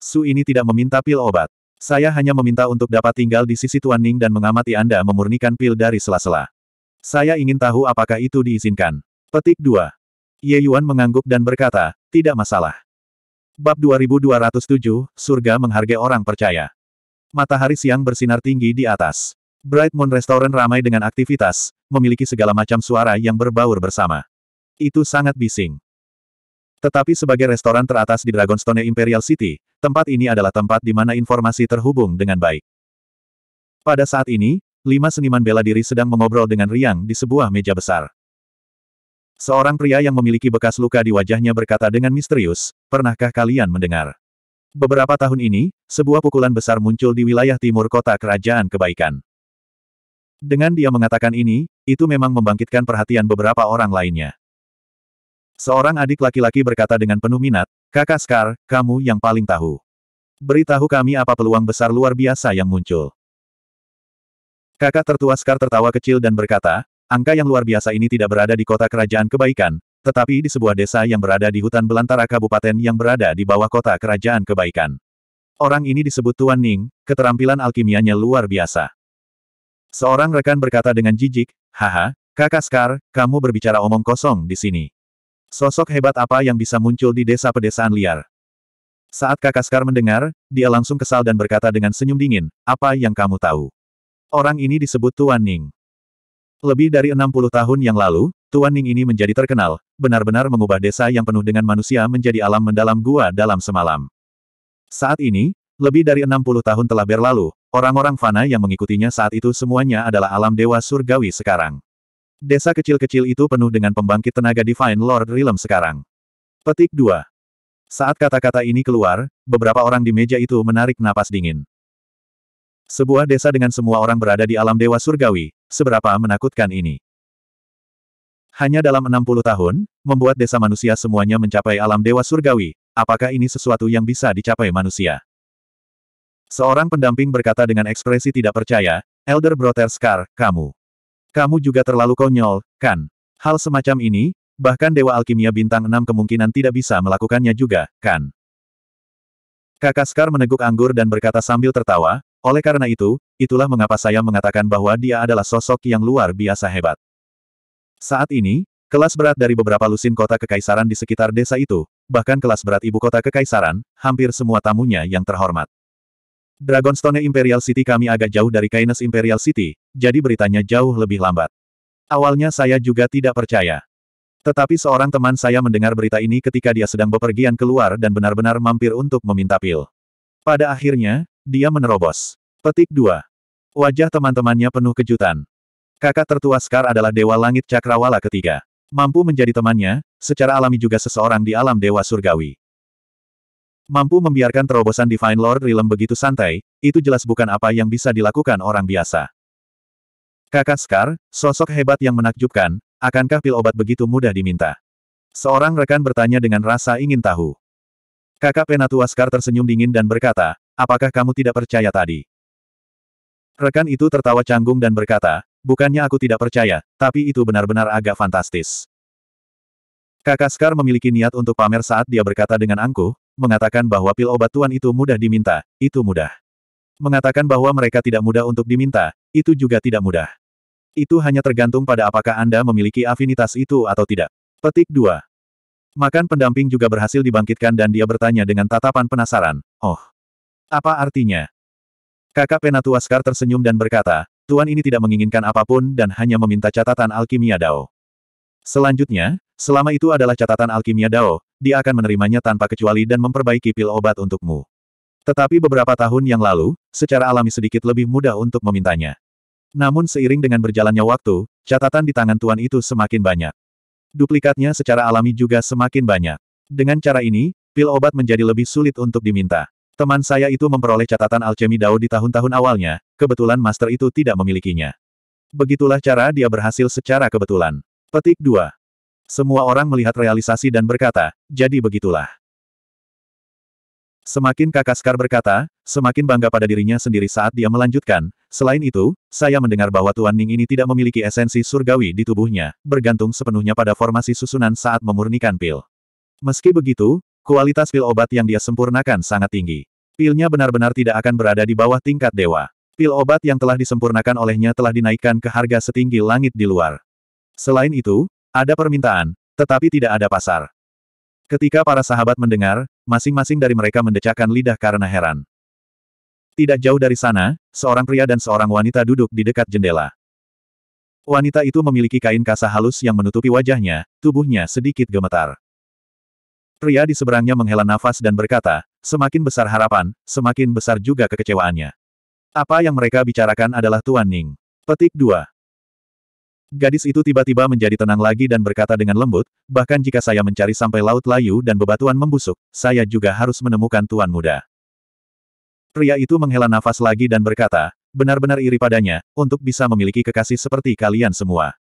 Su ini tidak meminta pil obat. Saya hanya meminta untuk dapat tinggal di sisi Tuan Ning dan mengamati Anda memurnikan pil dari sela-sela. Saya ingin tahu apakah itu diizinkan. Petik 2. Ye Yuan mengangguk dan berkata, tidak masalah. Bab 2207, Surga menghargai orang percaya. Matahari siang bersinar tinggi di atas. Bright Moon Restaurant ramai dengan aktivitas, memiliki segala macam suara yang berbaur bersama. Itu sangat bising. Tetapi sebagai restoran teratas di Dragonstone Imperial City, tempat ini adalah tempat di mana informasi terhubung dengan baik. Pada saat ini, lima seniman bela diri sedang mengobrol dengan riang di sebuah meja besar. Seorang pria yang memiliki bekas luka di wajahnya berkata dengan misterius, pernahkah kalian mendengar? Beberapa tahun ini, sebuah pukulan besar muncul di wilayah timur kota Kerajaan Kebaikan. Dengan dia mengatakan ini, itu memang membangkitkan perhatian beberapa orang lainnya. Seorang adik laki-laki berkata dengan penuh minat, Kakak Scar, kamu yang paling tahu. Beritahu kami apa peluang besar luar biasa yang muncul. Kakak tertua Scar tertawa kecil dan berkata, angka yang luar biasa ini tidak berada di kota kerajaan kebaikan, tetapi di sebuah desa yang berada di hutan belantara kabupaten yang berada di bawah kota kerajaan kebaikan. Orang ini disebut Tuan Ning, keterampilan alkimianya luar biasa. Seorang rekan berkata dengan jijik, Haha, kakak Scar, kamu berbicara omong kosong di sini. Sosok hebat apa yang bisa muncul di desa pedesaan liar? Saat Kakaskar mendengar, dia langsung kesal dan berkata dengan senyum dingin, apa yang kamu tahu? Orang ini disebut Tuan Ning. Lebih dari 60 tahun yang lalu, Tuan Ning ini menjadi terkenal, benar-benar mengubah desa yang penuh dengan manusia menjadi alam mendalam gua dalam semalam. Saat ini, lebih dari 60 tahun telah berlalu, orang-orang fana yang mengikutinya saat itu semuanya adalah alam dewa surgawi sekarang. Desa kecil-kecil itu penuh dengan pembangkit tenaga Divine Lord Realm sekarang. Petik 2. Saat kata-kata ini keluar, beberapa orang di meja itu menarik napas dingin. Sebuah desa dengan semua orang berada di alam dewa surgawi, seberapa menakutkan ini. Hanya dalam 60 tahun, membuat desa manusia semuanya mencapai alam dewa surgawi, apakah ini sesuatu yang bisa dicapai manusia? Seorang pendamping berkata dengan ekspresi tidak percaya, Elder Brother Scar, kamu. Kamu juga terlalu konyol, kan? Hal semacam ini, bahkan Dewa Alkimia Bintang 6 kemungkinan tidak bisa melakukannya juga, kan? Kakak meneguk anggur dan berkata sambil tertawa, oleh karena itu, itulah mengapa saya mengatakan bahwa dia adalah sosok yang luar biasa hebat. Saat ini, kelas berat dari beberapa lusin kota kekaisaran di sekitar desa itu, bahkan kelas berat ibu kota kekaisaran, hampir semua tamunya yang terhormat. Dragonstone Imperial City kami agak jauh dari Kainas Imperial City, jadi beritanya jauh lebih lambat. Awalnya saya juga tidak percaya. Tetapi seorang teman saya mendengar berita ini ketika dia sedang bepergian keluar dan benar-benar mampir untuk meminta pil. Pada akhirnya, dia menerobos. Petik 2. Wajah teman-temannya penuh kejutan. Kakak tertua Scar adalah Dewa Langit Cakrawala ketiga. Mampu menjadi temannya, secara alami juga seseorang di alam Dewa Surgawi. Mampu membiarkan terobosan Divine Lord Realm begitu santai, itu jelas bukan apa yang bisa dilakukan orang biasa. Kakak Scar, sosok hebat yang menakjubkan, akankah pil obat begitu mudah diminta? Seorang rekan bertanya dengan rasa ingin tahu. Kakak Penatua Scar tersenyum dingin dan berkata, apakah kamu tidak percaya tadi? Rekan itu tertawa canggung dan berkata, bukannya aku tidak percaya, tapi itu benar-benar agak fantastis. Kakak Scar memiliki niat untuk pamer saat dia berkata dengan angkuh, mengatakan bahwa pil obat tuan itu mudah diminta, itu mudah. Mengatakan bahwa mereka tidak mudah untuk diminta, itu juga tidak mudah. Itu hanya tergantung pada apakah Anda memiliki afinitas itu atau tidak. Petik 2. Makan pendamping juga berhasil dibangkitkan dan dia bertanya dengan tatapan penasaran, Oh, apa artinya? Kakak Penatua Scar tersenyum dan berkata, Tuan ini tidak menginginkan apapun dan hanya meminta catatan alkimia Dao. Selanjutnya, selama itu adalah catatan alkimia Dao, dia akan menerimanya tanpa kecuali dan memperbaiki pil obat untukmu. Tetapi beberapa tahun yang lalu, secara alami sedikit lebih mudah untuk memintanya. Namun seiring dengan berjalannya waktu, catatan di tangan Tuan itu semakin banyak. Duplikatnya secara alami juga semakin banyak. Dengan cara ini, pil obat menjadi lebih sulit untuk diminta. Teman saya itu memperoleh catatan alchemy Dao di tahun-tahun awalnya, kebetulan master itu tidak memilikinya. Begitulah cara dia berhasil secara kebetulan. Petik 2. Semua orang melihat realisasi dan berkata, jadi begitulah. Semakin Kakaskar berkata, semakin bangga pada dirinya sendiri saat dia melanjutkan, selain itu, saya mendengar bahwa Tuan Ning ini tidak memiliki esensi surgawi di tubuhnya, bergantung sepenuhnya pada formasi susunan saat memurnikan pil. Meski begitu, kualitas pil obat yang dia sempurnakan sangat tinggi. Pilnya benar-benar tidak akan berada di bawah tingkat dewa. Pil obat yang telah disempurnakan olehnya telah dinaikkan ke harga setinggi langit di luar. Selain itu, ada permintaan, tetapi tidak ada pasar. Ketika para sahabat mendengar, masing-masing dari mereka mendecakkan lidah karena heran. Tidak jauh dari sana, seorang pria dan seorang wanita duduk di dekat jendela. Wanita itu memiliki kain kasa halus yang menutupi wajahnya, tubuhnya sedikit gemetar. Pria di seberangnya menghela nafas dan berkata, semakin besar harapan, semakin besar juga kekecewaannya. Apa yang mereka bicarakan adalah Tuan Ning. Petik 2. Gadis itu tiba-tiba menjadi tenang lagi dan berkata dengan lembut, bahkan jika saya mencari sampai laut layu dan bebatuan membusuk, saya juga harus menemukan tuan muda. Pria itu menghela nafas lagi dan berkata, benar-benar iri padanya, untuk bisa memiliki kekasih seperti kalian semua.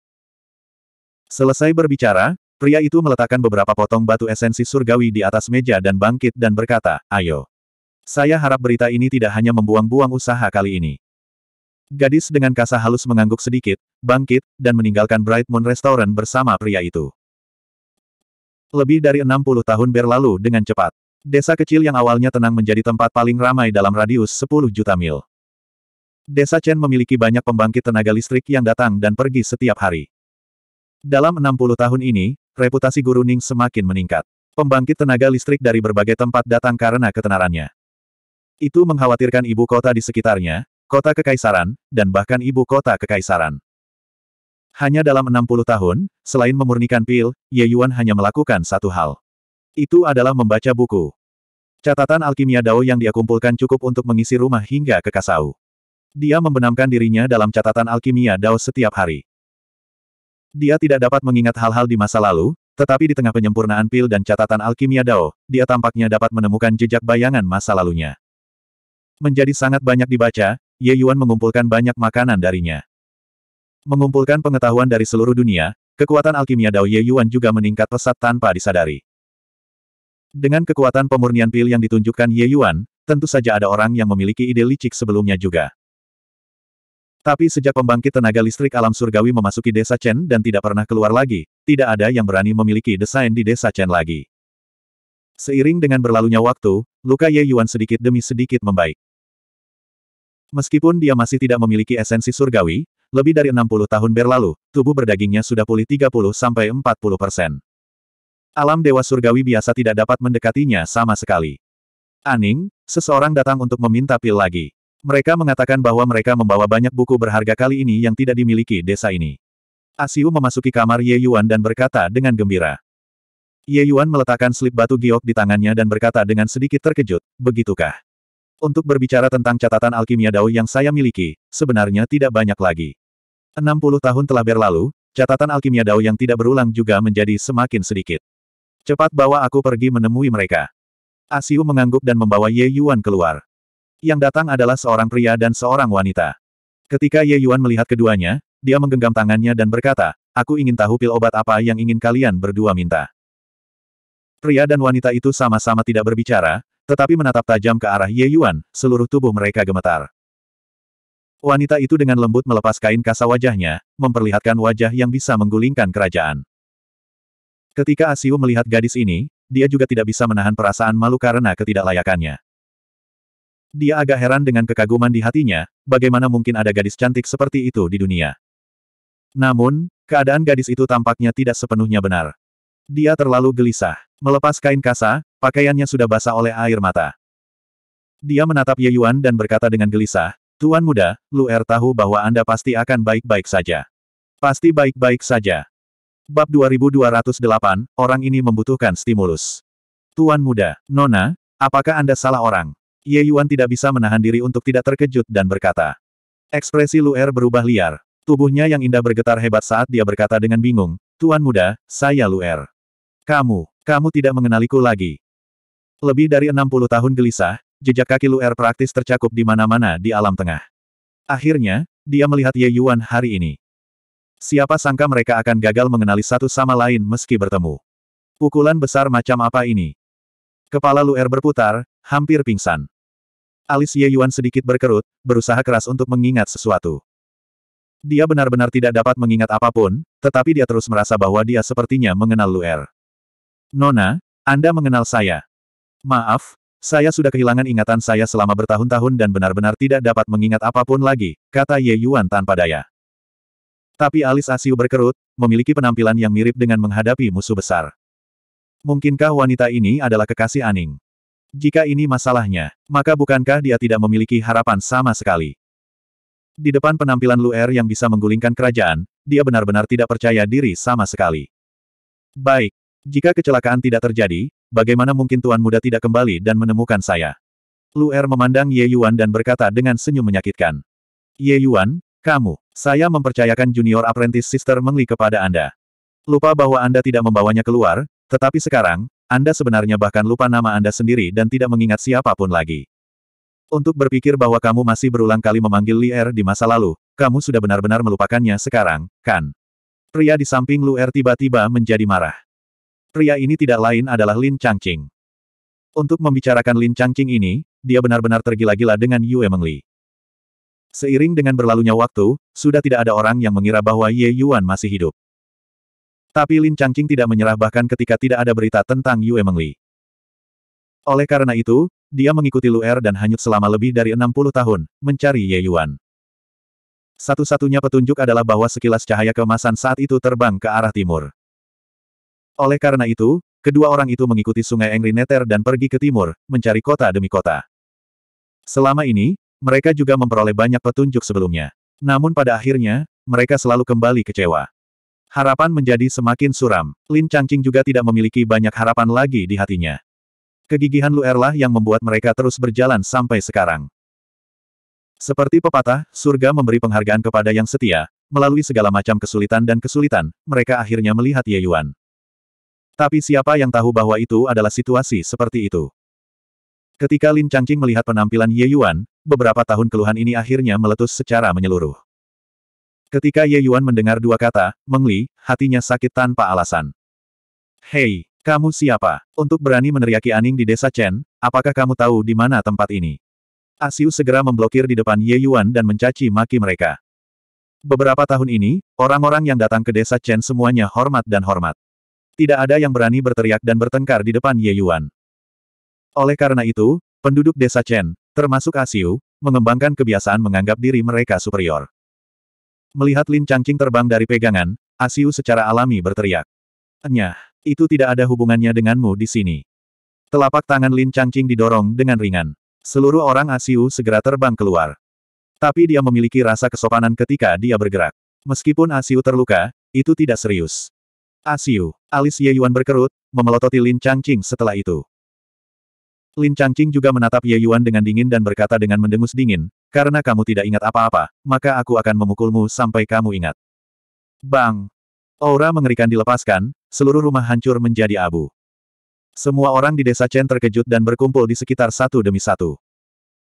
Selesai berbicara, pria itu meletakkan beberapa potong batu esensi surgawi di atas meja dan bangkit dan berkata, ayo. Saya harap berita ini tidak hanya membuang-buang usaha kali ini. Gadis dengan kasa halus mengangguk sedikit, bangkit, dan meninggalkan Bright Moon Restaurant bersama pria itu. Lebih dari 60 tahun berlalu dengan cepat. Desa kecil yang awalnya tenang menjadi tempat paling ramai dalam radius 10 juta mil. Desa Chen memiliki banyak pembangkit tenaga listrik yang datang dan pergi setiap hari. Dalam 60 tahun ini, reputasi Guru Ning semakin meningkat. Pembangkit tenaga listrik dari berbagai tempat datang karena ketenarannya. Itu mengkhawatirkan ibu kota di sekitarnya, kota kekaisaran, dan bahkan ibu kota kekaisaran. Hanya dalam 60 tahun, selain memurnikan pil, Ye Yuan hanya melakukan satu hal. Itu adalah membaca buku. Catatan alkimia Dao yang dia kumpulkan cukup untuk mengisi rumah hingga ke Kasau. Dia membenamkan dirinya dalam catatan alkimia Dao setiap hari. Dia tidak dapat mengingat hal-hal di masa lalu, tetapi di tengah penyempurnaan pil dan catatan alkimia Dao, dia tampaknya dapat menemukan jejak bayangan masa lalunya. Menjadi sangat banyak dibaca, Ye Yuan mengumpulkan banyak makanan darinya. Mengumpulkan pengetahuan dari seluruh dunia, kekuatan alkimia Dao Ye Yuan juga meningkat pesat tanpa disadari. Dengan kekuatan pemurnian pil yang ditunjukkan Ye Yuan, tentu saja ada orang yang memiliki ide licik sebelumnya juga. Tapi sejak pembangkit tenaga listrik alam surgawi memasuki desa Chen dan tidak pernah keluar lagi, tidak ada yang berani memiliki desain di desa Chen lagi. Seiring dengan berlalunya waktu, luka Ye Yuan sedikit demi sedikit membaik. Meskipun dia masih tidak memiliki esensi surgawi, lebih dari 60 tahun berlalu, tubuh berdagingnya sudah pulih 30-40 persen. Alam dewa surgawi biasa tidak dapat mendekatinya sama sekali. Aning, seseorang datang untuk meminta pil lagi. Mereka mengatakan bahwa mereka membawa banyak buku berharga kali ini yang tidak dimiliki desa ini. Asiu memasuki kamar Ye Yuan dan berkata dengan gembira. Ye Yuan meletakkan slip batu giok di tangannya dan berkata dengan sedikit terkejut, begitukah? Untuk berbicara tentang catatan alkimia Dao yang saya miliki, sebenarnya tidak banyak lagi. 60 tahun telah berlalu, catatan alkimia Dao yang tidak berulang juga menjadi semakin sedikit. Cepat bawa aku pergi menemui mereka. Asiu mengangguk dan membawa Ye Yuan keluar. Yang datang adalah seorang pria dan seorang wanita. Ketika Ye Yuan melihat keduanya, dia menggenggam tangannya dan berkata, aku ingin tahu pil obat apa yang ingin kalian berdua minta. Pria dan wanita itu sama-sama tidak berbicara, tetapi menatap tajam ke arah Ye Yuan, seluruh tubuh mereka gemetar. Wanita itu dengan lembut melepas kain kasa wajahnya, memperlihatkan wajah yang bisa menggulingkan kerajaan. Ketika Asiu melihat gadis ini, dia juga tidak bisa menahan perasaan malu karena ketidaklayakannya. Dia agak heran dengan kekaguman di hatinya, bagaimana mungkin ada gadis cantik seperti itu di dunia. Namun, keadaan gadis itu tampaknya tidak sepenuhnya benar. Dia terlalu gelisah. Melepas kain kasa, pakaiannya sudah basah oleh air mata. Dia menatap Ye Yuan dan berkata dengan gelisah, Tuan muda, Lu Er tahu bahwa Anda pasti akan baik-baik saja. Pasti baik-baik saja. Bab 2208, orang ini membutuhkan stimulus. Tuan muda, Nona, apakah Anda salah orang? Ye Yuan tidak bisa menahan diri untuk tidak terkejut dan berkata. Ekspresi Lu Er berubah liar. Tubuhnya yang indah bergetar hebat saat dia berkata dengan bingung, Tuan muda, saya Lu Er. Kamu, kamu tidak mengenaliku lagi. Lebih dari 60 tahun gelisah, jejak kaki Lu praktis tercakup di mana-mana di alam tengah. Akhirnya, dia melihat Ye Yuan hari ini. Siapa sangka mereka akan gagal mengenali satu sama lain meski bertemu. Pukulan besar macam apa ini? Kepala Lu Er berputar, hampir pingsan. Alis Ye Yuan sedikit berkerut, berusaha keras untuk mengingat sesuatu. Dia benar-benar tidak dapat mengingat apapun, tetapi dia terus merasa bahwa dia sepertinya mengenal Lu Er. Nona, Anda mengenal saya. Maaf, saya sudah kehilangan ingatan saya selama bertahun-tahun dan benar-benar tidak dapat mengingat apapun lagi, kata Ye Yuan tanpa daya. Tapi alis Asiu berkerut, memiliki penampilan yang mirip dengan menghadapi musuh besar. Mungkinkah wanita ini adalah kekasih Aning? Jika ini masalahnya, maka bukankah dia tidak memiliki harapan sama sekali? Di depan penampilan Lu Er yang bisa menggulingkan kerajaan, dia benar-benar tidak percaya diri sama sekali. Baik, jika kecelakaan tidak terjadi, bagaimana mungkin Tuan Muda tidak kembali dan menemukan saya? Lu Er memandang Ye Yuan dan berkata dengan senyum menyakitkan. Ye Yuan, kamu, saya mempercayakan junior apprentice sister Mengli kepada Anda. Lupa bahwa Anda tidak membawanya keluar, tetapi sekarang, Anda sebenarnya bahkan lupa nama Anda sendiri dan tidak mengingat siapapun lagi. Untuk berpikir bahwa kamu masih berulang kali memanggil Li Er di masa lalu, kamu sudah benar-benar melupakannya sekarang, kan? Pria di samping Lu Er tiba-tiba menjadi marah. Pria ini tidak lain adalah Lin Changqing. Untuk membicarakan Lin Changqing ini, dia benar-benar tergila-gila dengan Yue Mengli. Seiring dengan berlalunya waktu, sudah tidak ada orang yang mengira bahwa Ye Yuan masih hidup. Tapi Lin Changqing tidak menyerah bahkan ketika tidak ada berita tentang Yue Mengli. Oleh karena itu, dia mengikuti Lu Er dan hanyut selama lebih dari 60 tahun, mencari Ye Yuan. Satu-satunya petunjuk adalah bahwa sekilas cahaya kemasan saat itu terbang ke arah timur. Oleh karena itu, kedua orang itu mengikuti sungai Neter dan pergi ke timur, mencari kota demi kota. Selama ini, mereka juga memperoleh banyak petunjuk sebelumnya. Namun pada akhirnya, mereka selalu kembali kecewa. Harapan menjadi semakin suram. Lin Changqing juga tidak memiliki banyak harapan lagi di hatinya. Kegigihan Lu Erlah yang membuat mereka terus berjalan sampai sekarang. Seperti pepatah, surga memberi penghargaan kepada yang setia, melalui segala macam kesulitan dan kesulitan, mereka akhirnya melihat Ye Yuan. Tapi siapa yang tahu bahwa itu adalah situasi seperti itu? Ketika Lin Changqing melihat penampilan Ye Yuan, beberapa tahun keluhan ini akhirnya meletus secara menyeluruh. Ketika Ye Yuan mendengar dua kata, Mengli, hatinya sakit tanpa alasan. Hei, kamu siapa? Untuk berani meneriaki Aning di desa Chen, apakah kamu tahu di mana tempat ini? Asiu segera memblokir di depan Ye Yuan dan mencaci maki mereka. Beberapa tahun ini, orang-orang yang datang ke desa Chen semuanya hormat dan hormat. Tidak ada yang berani berteriak dan bertengkar di depan Ye Yuan. Oleh karena itu, penduduk desa Chen, termasuk Asiu, mengembangkan kebiasaan menganggap diri mereka superior. Melihat Lin Changqing terbang dari pegangan, Asiu secara alami berteriak. Enyah, itu tidak ada hubungannya denganmu di sini. Telapak tangan Lin Changqing didorong dengan ringan. Seluruh orang Asiu segera terbang keluar. Tapi dia memiliki rasa kesopanan ketika dia bergerak. Meskipun Asiu terluka, itu tidak serius. Asiu. Alis Ye Yuan berkerut, memelototi Lin Changqing setelah itu. Lin Changqing juga menatap Ye Yuan dengan dingin dan berkata dengan mendengus dingin, karena kamu tidak ingat apa-apa, maka aku akan memukulmu sampai kamu ingat. Bang! Aura mengerikan dilepaskan, seluruh rumah hancur menjadi abu. Semua orang di desa Chen terkejut dan berkumpul di sekitar satu demi satu.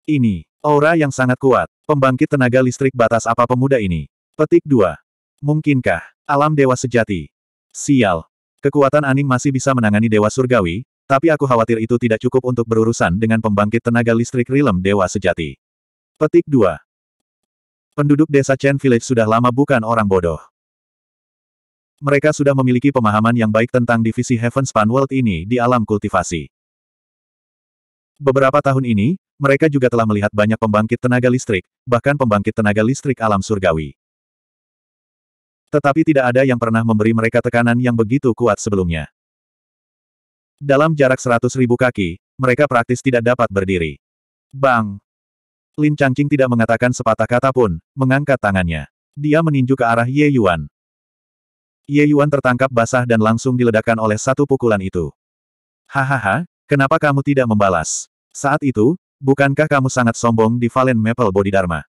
Ini, aura yang sangat kuat, pembangkit tenaga listrik batas apa pemuda ini. Petik 2. Mungkinkah, alam dewa sejati, Sial. Kekuatan Aning masih bisa menangani Dewa Surgawi, tapi aku khawatir itu tidak cukup untuk berurusan dengan pembangkit tenaga listrik Rilem Dewa Sejati. Petik 2. Penduduk desa Chen Village sudah lama bukan orang bodoh. Mereka sudah memiliki pemahaman yang baik tentang divisi Heavenspan World ini di alam kultivasi. Beberapa tahun ini, mereka juga telah melihat banyak pembangkit tenaga listrik, bahkan pembangkit tenaga listrik alam surgawi. Tetapi tidak ada yang pernah memberi mereka tekanan yang begitu kuat sebelumnya. Dalam jarak seratus ribu kaki, mereka praktis tidak dapat berdiri. Bang! Lin Changqing tidak mengatakan sepatah kata pun, mengangkat tangannya. Dia meninju ke arah Ye Yuan. Ye Yuan tertangkap basah dan langsung diledakkan oleh satu pukulan itu. Hahaha, kenapa kamu tidak membalas? Saat itu, bukankah kamu sangat sombong di Valen Maple Bodhidharma?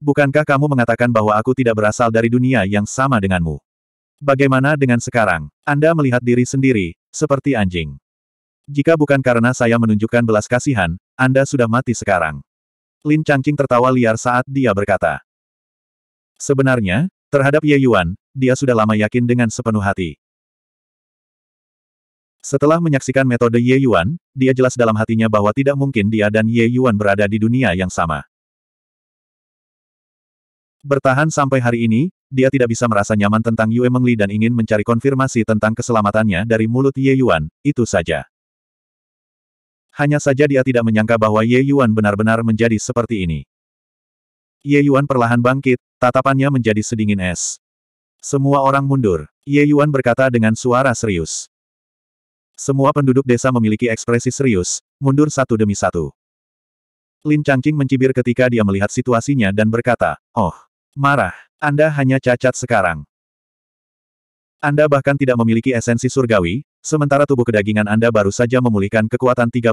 Bukankah kamu mengatakan bahwa aku tidak berasal dari dunia yang sama denganmu? Bagaimana dengan sekarang? Anda melihat diri sendiri, seperti anjing. Jika bukan karena saya menunjukkan belas kasihan, Anda sudah mati sekarang. Lin Changqing tertawa liar saat dia berkata. Sebenarnya, terhadap Ye Yuan, dia sudah lama yakin dengan sepenuh hati. Setelah menyaksikan metode Ye Yuan, dia jelas dalam hatinya bahwa tidak mungkin dia dan Ye Yuan berada di dunia yang sama. Bertahan sampai hari ini, dia tidak bisa merasa nyaman tentang Yue Mengli dan ingin mencari konfirmasi tentang keselamatannya dari mulut Ye Yuan, itu saja. Hanya saja dia tidak menyangka bahwa Ye Yuan benar-benar menjadi seperti ini. Ye Yuan perlahan bangkit, tatapannya menjadi sedingin es. Semua orang mundur, Ye Yuan berkata dengan suara serius. Semua penduduk desa memiliki ekspresi serius, mundur satu demi satu. Lin Changqing mencibir ketika dia melihat situasinya dan berkata, Oh, Marah. Anda hanya cacat sekarang. Anda bahkan tidak memiliki esensi surgawi, sementara tubuh kedagingan Anda baru saja memulihkan kekuatan 30-40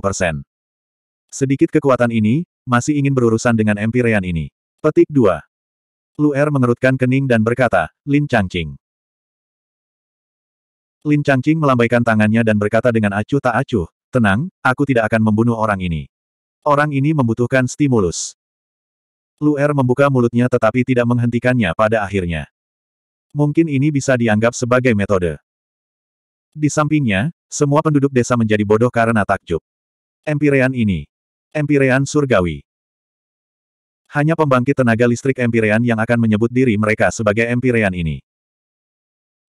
persen. Sedikit kekuatan ini, masih ingin berurusan dengan empirean ini. Petik 2. Luer mengerutkan kening dan berkata, Lin Changqing. Lin Changqing melambaikan tangannya dan berkata dengan acuh tak acuh, Tenang, aku tidak akan membunuh orang ini. Orang ini membutuhkan stimulus. Luer membuka mulutnya tetapi tidak menghentikannya pada akhirnya. Mungkin ini bisa dianggap sebagai metode. Di sampingnya, semua penduduk desa menjadi bodoh karena takjub. Empirean ini. Empirean surgawi. Hanya pembangkit tenaga listrik empirean yang akan menyebut diri mereka sebagai empirean ini.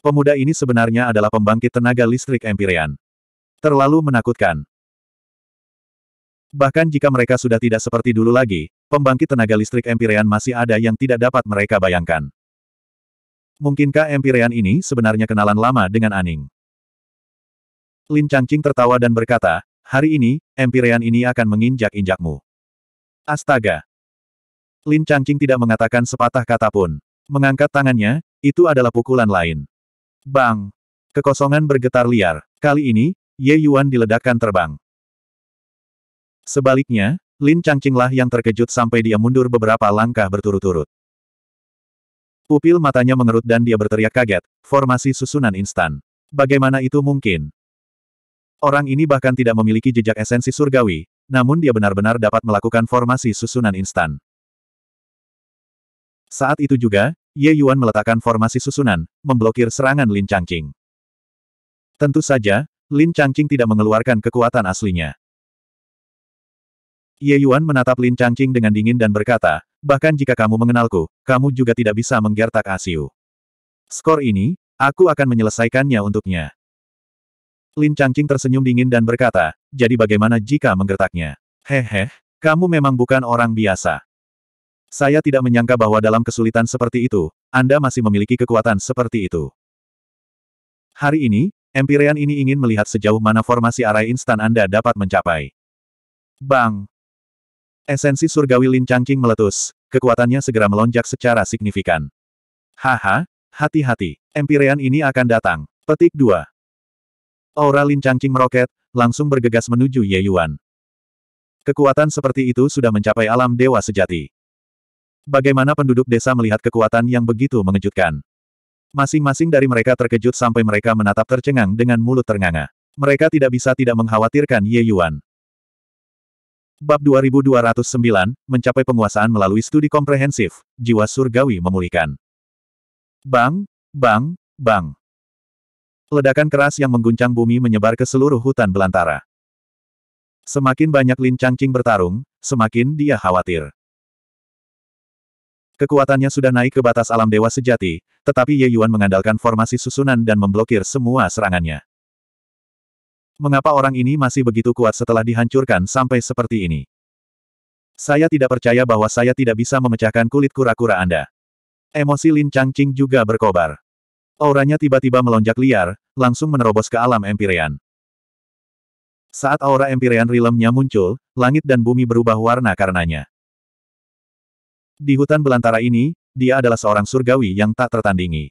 Pemuda ini sebenarnya adalah pembangkit tenaga listrik empirean. Terlalu menakutkan. Bahkan jika mereka sudah tidak seperti dulu lagi, pembangkit tenaga listrik Empyrean masih ada yang tidak dapat mereka bayangkan. Mungkinkah Empyrean ini sebenarnya kenalan lama dengan Aning? Lin Changqing tertawa dan berkata, hari ini, Empyrean ini akan menginjak-injakmu. Astaga! Lin Changqing tidak mengatakan sepatah kata pun. Mengangkat tangannya, itu adalah pukulan lain. Bang! Kekosongan bergetar liar. Kali ini, Ye Yuan diledakkan terbang. Sebaliknya, Lin Changqinglah yang terkejut sampai dia mundur beberapa langkah berturut-turut. Pupil matanya mengerut dan dia berteriak kaget, formasi susunan instan. Bagaimana itu mungkin? Orang ini bahkan tidak memiliki jejak esensi surgawi, namun dia benar-benar dapat melakukan formasi susunan instan. Saat itu juga, Ye Yuan meletakkan formasi susunan, memblokir serangan Lin Changqing. Tentu saja, Lin Changqing tidak mengeluarkan kekuatan aslinya. Ye Yuan menatap Lin Changqing dengan dingin dan berkata, bahkan jika kamu mengenalku, kamu juga tidak bisa menggertak Asiu. Skor ini, aku akan menyelesaikannya untuknya. Lin Changqing tersenyum dingin dan berkata, jadi bagaimana jika menggertaknya? Hehe, kamu memang bukan orang biasa. Saya tidak menyangka bahwa dalam kesulitan seperti itu, Anda masih memiliki kekuatan seperti itu. Hari ini, Empyrean ini ingin melihat sejauh mana formasi arai instan Anda dapat mencapai. Bang! Esensi surgawi Lin Changqing meletus, kekuatannya segera melonjak secara signifikan. Haha, hati-hati, empirean ini akan datang. Petik 2. Aura Lin Changqing meroket, langsung bergegas menuju Ye Yuan. Kekuatan seperti itu sudah mencapai alam dewa sejati. Bagaimana penduduk desa melihat kekuatan yang begitu mengejutkan? Masing-masing dari mereka terkejut sampai mereka menatap tercengang dengan mulut ternganga. Mereka tidak bisa tidak mengkhawatirkan Ye Yuan. Bab 2209, mencapai penguasaan melalui studi komprehensif, jiwa surgawi memulihkan. Bang, bang, bang. Ledakan keras yang mengguncang bumi menyebar ke seluruh hutan belantara. Semakin banyak Lin Changqing bertarung, semakin dia khawatir. Kekuatannya sudah naik ke batas alam dewa sejati, tetapi Ye Yuan mengandalkan formasi susunan dan memblokir semua serangannya. Mengapa orang ini masih begitu kuat setelah dihancurkan sampai seperti ini? Saya tidak percaya bahwa saya tidak bisa memecahkan kulit kura-kura Anda. Emosi Lin Changqing juga berkobar. Auranya tiba-tiba melonjak liar, langsung menerobos ke alam Empyrean. Saat aura Empyrean Realmnya muncul, langit dan bumi berubah warna karenanya. Di hutan belantara ini, dia adalah seorang surgawi yang tak tertandingi.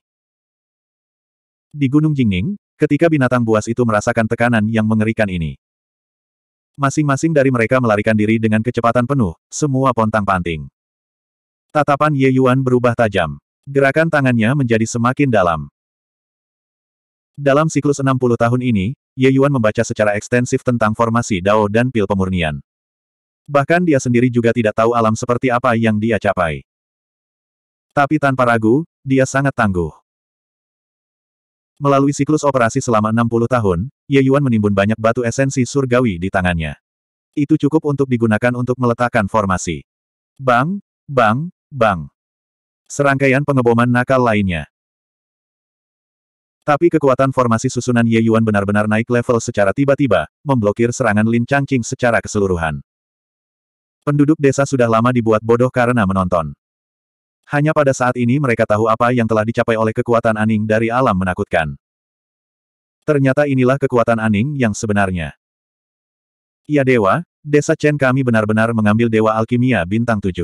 Di Gunung Jingning, Ketika binatang buas itu merasakan tekanan yang mengerikan ini. Masing-masing dari mereka melarikan diri dengan kecepatan penuh, semua pontang-panting. Tatapan Ye Yuan berubah tajam. Gerakan tangannya menjadi semakin dalam. Dalam siklus 60 tahun ini, Ye Yuan membaca secara ekstensif tentang formasi Dao dan pil pemurnian. Bahkan dia sendiri juga tidak tahu alam seperti apa yang dia capai. Tapi tanpa ragu, dia sangat tangguh. Melalui siklus operasi selama 60 tahun, Ye Yuan menimbun banyak batu esensi surgawi di tangannya. Itu cukup untuk digunakan untuk meletakkan formasi. Bang, bang, bang. Serangkaian pengeboman nakal lainnya. Tapi kekuatan formasi susunan Ye Yuan benar-benar naik level secara tiba-tiba, memblokir serangan Lin Changqing secara keseluruhan. Penduduk desa sudah lama dibuat bodoh karena menonton. Hanya pada saat ini mereka tahu apa yang telah dicapai oleh kekuatan Aning dari alam menakutkan. Ternyata inilah kekuatan Aning yang sebenarnya. Ya Dewa, desa Chen kami benar-benar mengambil Dewa Alkimia Bintang 7.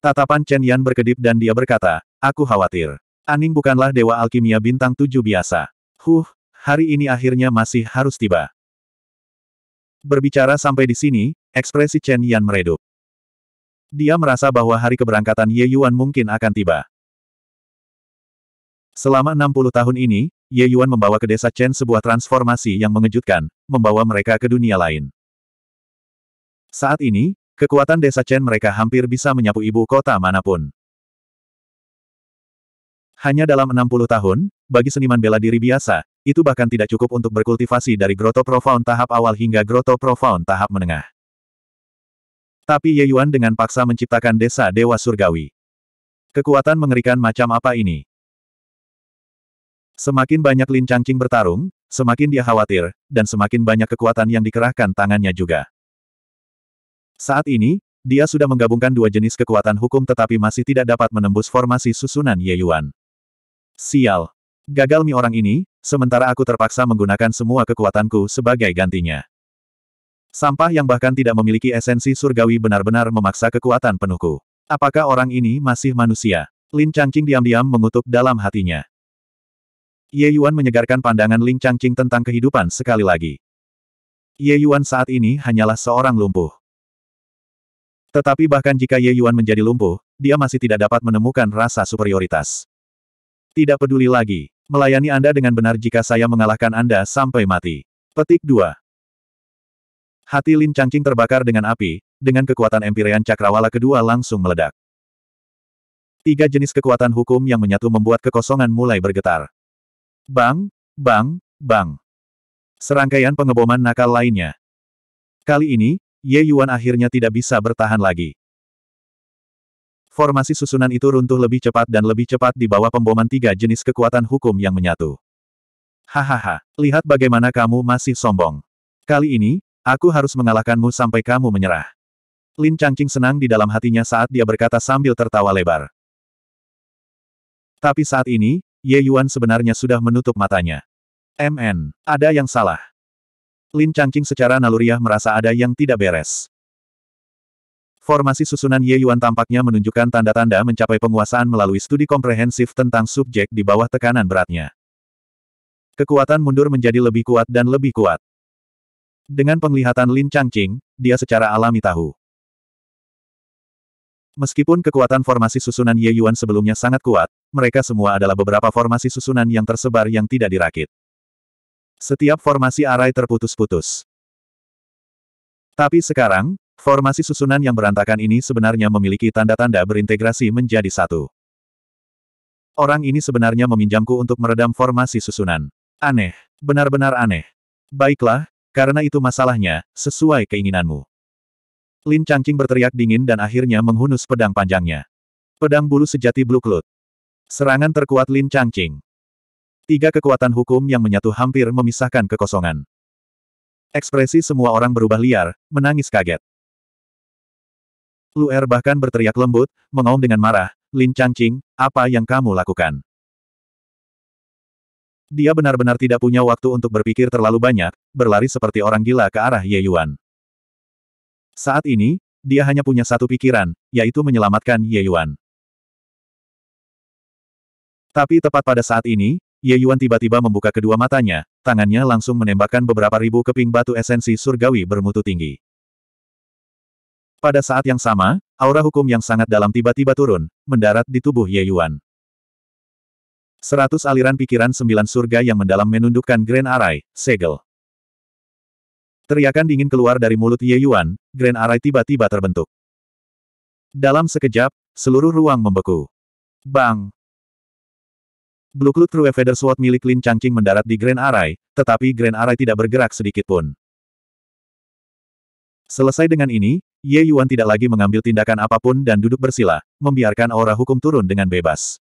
Tatapan Chen Yan berkedip dan dia berkata, aku khawatir. Aning bukanlah Dewa Alkimia Bintang 7 biasa. Huh, hari ini akhirnya masih harus tiba. Berbicara sampai di sini, ekspresi Chen Yan meredup. Dia merasa bahwa hari keberangkatan Ye Yuan mungkin akan tiba. Selama 60 tahun ini, Ye Yuan membawa ke desa Chen sebuah transformasi yang mengejutkan, membawa mereka ke dunia lain. Saat ini, kekuatan desa Chen mereka hampir bisa menyapu ibu kota manapun. Hanya dalam 60 tahun, bagi seniman bela diri biasa, itu bahkan tidak cukup untuk berkultivasi dari groto profound tahap awal hingga groto profound tahap menengah. Tapi Ye Yuan dengan paksa menciptakan desa Dewa Surgawi. Kekuatan mengerikan macam apa ini? Semakin banyak Lin Changqing bertarung, semakin dia khawatir, dan semakin banyak kekuatan yang dikerahkan tangannya juga. Saat ini, dia sudah menggabungkan dua jenis kekuatan hukum tetapi masih tidak dapat menembus formasi susunan Ye Yuan. Sial! Gagal mi orang ini, sementara aku terpaksa menggunakan semua kekuatanku sebagai gantinya. Sampah yang bahkan tidak memiliki esensi surgawi benar-benar memaksa kekuatan penuhku. Apakah orang ini masih manusia? Lin Changqing diam-diam mengutuk dalam hatinya. Ye Yuan menyegarkan pandangan Lin Changqing tentang kehidupan sekali lagi. Ye Yuan saat ini hanyalah seorang lumpuh. Tetapi bahkan jika Ye Yuan menjadi lumpuh, dia masih tidak dapat menemukan rasa superioritas. Tidak peduli lagi, melayani Anda dengan benar jika saya mengalahkan Anda sampai mati. Petik 2. Hati Lin Changqing terbakar dengan api, dengan kekuatan Empyrean Cakrawala kedua langsung meledak. Tiga jenis kekuatan hukum yang menyatu membuat kekosongan mulai bergetar. Bang, bang, bang. Serangkaian pengeboman nakal lainnya. Kali ini, Ye Yuan akhirnya tidak bisa bertahan lagi. Formasi susunan itu runtuh lebih cepat dan lebih cepat di bawah pemboman tiga jenis kekuatan hukum yang menyatu. Hahaha, lihat bagaimana kamu masih sombong. Kali ini, Aku harus mengalahkanmu sampai kamu menyerah. Lin Changqing senang di dalam hatinya saat dia berkata sambil tertawa lebar. Tapi saat ini, Ye Yuan sebenarnya sudah menutup matanya. MN, ada yang salah. Lin Changqing secara naluriah merasa ada yang tidak beres. Formasi susunan Ye Yuan tampaknya menunjukkan tanda-tanda mencapai penguasaan melalui studi komprehensif tentang subjek di bawah tekanan beratnya. Kekuatan mundur menjadi lebih kuat dan lebih kuat. Dengan penglihatan Lin Changqing, dia secara alami tahu. Meskipun kekuatan formasi susunan Ye Yuan sebelumnya sangat kuat, mereka semua adalah beberapa formasi susunan yang tersebar yang tidak dirakit. Setiap formasi arai terputus-putus. Tapi sekarang, formasi susunan yang berantakan ini sebenarnya memiliki tanda-tanda berintegrasi menjadi satu. Orang ini sebenarnya meminjamku untuk meredam formasi susunan. Aneh. Benar-benar aneh. Baiklah, karena itu masalahnya, sesuai keinginanmu. Lin Changqing berteriak dingin dan akhirnya menghunus pedang panjangnya. Pedang bulu sejati Blue Cloud. Serangan terkuat Lin Changqing. Tiga kekuatan hukum yang menyatu hampir memisahkan kekosongan. Ekspresi semua orang berubah liar, menangis kaget. Lu Er bahkan berteriak lembut, mengaum dengan marah, Lin Changqing, apa yang kamu lakukan? Dia benar-benar tidak punya waktu untuk berpikir terlalu banyak, berlari seperti orang gila ke arah Ye Yuan. Saat ini, dia hanya punya satu pikiran, yaitu menyelamatkan Ye Yuan. Tapi tepat pada saat ini, Ye Yuan tiba-tiba membuka kedua matanya, tangannya langsung menembakkan beberapa ribu keping batu esensi surgawi bermutu tinggi. Pada saat yang sama, aura hukum yang sangat dalam tiba-tiba turun, mendarat di tubuh Ye Yuan. Seratus aliran pikiran sembilan surga yang mendalam menundukkan Grand Arai, segel. Teriakan dingin keluar dari mulut Ye Yuan, Grand Arai tiba-tiba terbentuk. Dalam sekejap, seluruh ruang membeku. Bang! Blue Cloud True Feather Sword milik Lin Changqing mendarat di Grand Arai, tetapi Grand Arai tidak bergerak sedikit pun. Selesai dengan ini, Ye Yuan tidak lagi mengambil tindakan apapun dan duduk bersila, membiarkan aura hukum turun dengan bebas.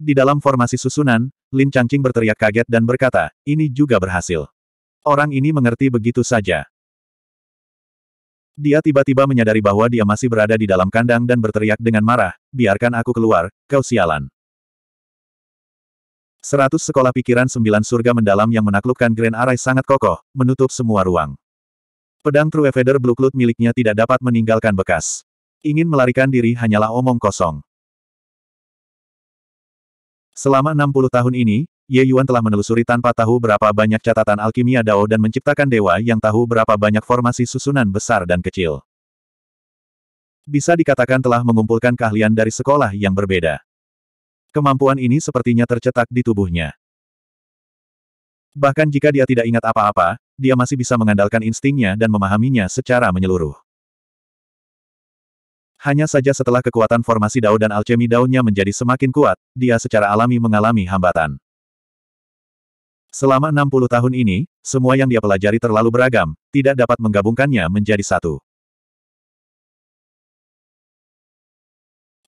Di dalam formasi susunan, Lin Changqing berteriak kaget dan berkata, ini juga berhasil. Orang ini mengerti begitu saja. Dia tiba-tiba menyadari bahwa dia masih berada di dalam kandang dan berteriak dengan marah, biarkan aku keluar, kau sialan. Seratus sekolah pikiran sembilan surga mendalam yang menaklukkan Grand Array sangat kokoh, menutup semua ruang. Pedang True Feather Blue Cloud miliknya tidak dapat meninggalkan bekas. Ingin melarikan diri hanyalah omong kosong. Selama 60 tahun ini, Ye Yuan telah menelusuri tanpa tahu berapa banyak catatan alkimia Dao dan menciptakan dewa yang tahu berapa banyak formasi susunan besar dan kecil. Bisa dikatakan telah mengumpulkan keahlian dari sekolah yang berbeda. Kemampuan ini sepertinya tercetak di tubuhnya. Bahkan jika dia tidak ingat apa-apa, dia masih bisa mengandalkan instingnya dan memahaminya secara menyeluruh. Hanya saja setelah kekuatan formasi Dao dan alchemy Dao-nya menjadi semakin kuat, dia secara alami mengalami hambatan. Selama 60 tahun ini, semua yang dia pelajari terlalu beragam, tidak dapat menggabungkannya menjadi satu.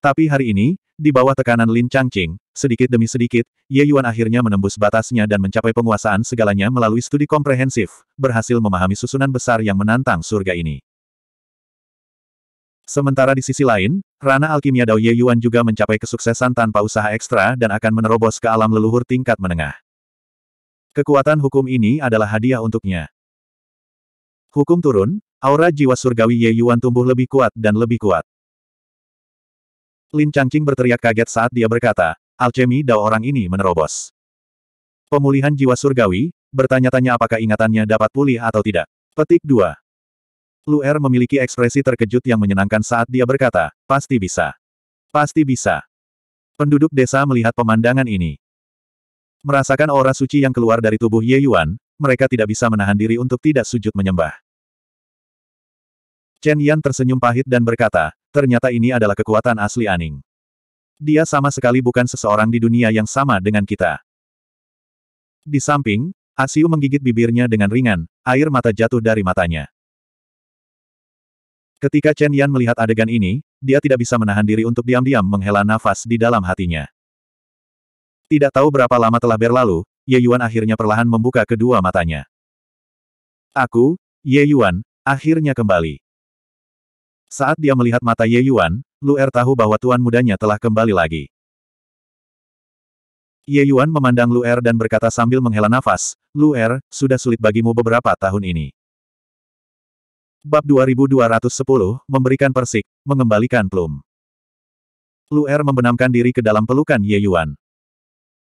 Tapi hari ini, di bawah tekanan Lin Changqing, sedikit demi sedikit, Ye Yuan akhirnya menembus batasnya dan mencapai penguasaan segalanya melalui studi komprehensif, berhasil memahami susunan besar yang menantang surga ini. Sementara di sisi lain, Rana Alkimia Dao Ye Yuan juga mencapai kesuksesan tanpa usaha ekstra dan akan menerobos ke alam leluhur tingkat menengah. Kekuatan hukum ini adalah hadiah untuknya. Hukum turun, aura jiwa surgawi Ye Yuan tumbuh lebih kuat dan lebih kuat. Lin Changqing berteriak kaget saat dia berkata, Alchemy Dao orang ini menerobos. Pemulihan jiwa surgawi, bertanya-tanya apakah ingatannya dapat pulih atau tidak. Petik 2. Lu Er memiliki ekspresi terkejut yang menyenangkan saat dia berkata, pasti bisa. Pasti bisa. Penduduk desa melihat pemandangan ini. Merasakan aura suci yang keluar dari tubuh Ye Yuan, mereka tidak bisa menahan diri untuk tidak sujud menyembah. Chen Yan tersenyum pahit dan berkata, ternyata ini adalah kekuatan asli Aning. Dia sama sekali bukan seseorang di dunia yang sama dengan kita. Di samping, Asiu menggigit bibirnya dengan ringan, air mata jatuh dari matanya. Ketika Chen Yan melihat adegan ini, dia tidak bisa menahan diri untuk diam-diam menghela nafas di dalam hatinya. Tidak tahu berapa lama telah berlalu, Ye Yuan akhirnya perlahan membuka kedua matanya. Aku, Ye Yuan, akhirnya kembali. Saat dia melihat mata Ye Yuan, Lu Er tahu bahwa tuan mudanya telah kembali lagi. Ye Yuan memandang Lu Er dan berkata sambil menghela nafas, Lu Er, sudah sulit bagimu beberapa tahun ini. Bab 2210, memberikan persik, mengembalikan plum. Luer membenamkan diri ke dalam pelukan Ye Yuan.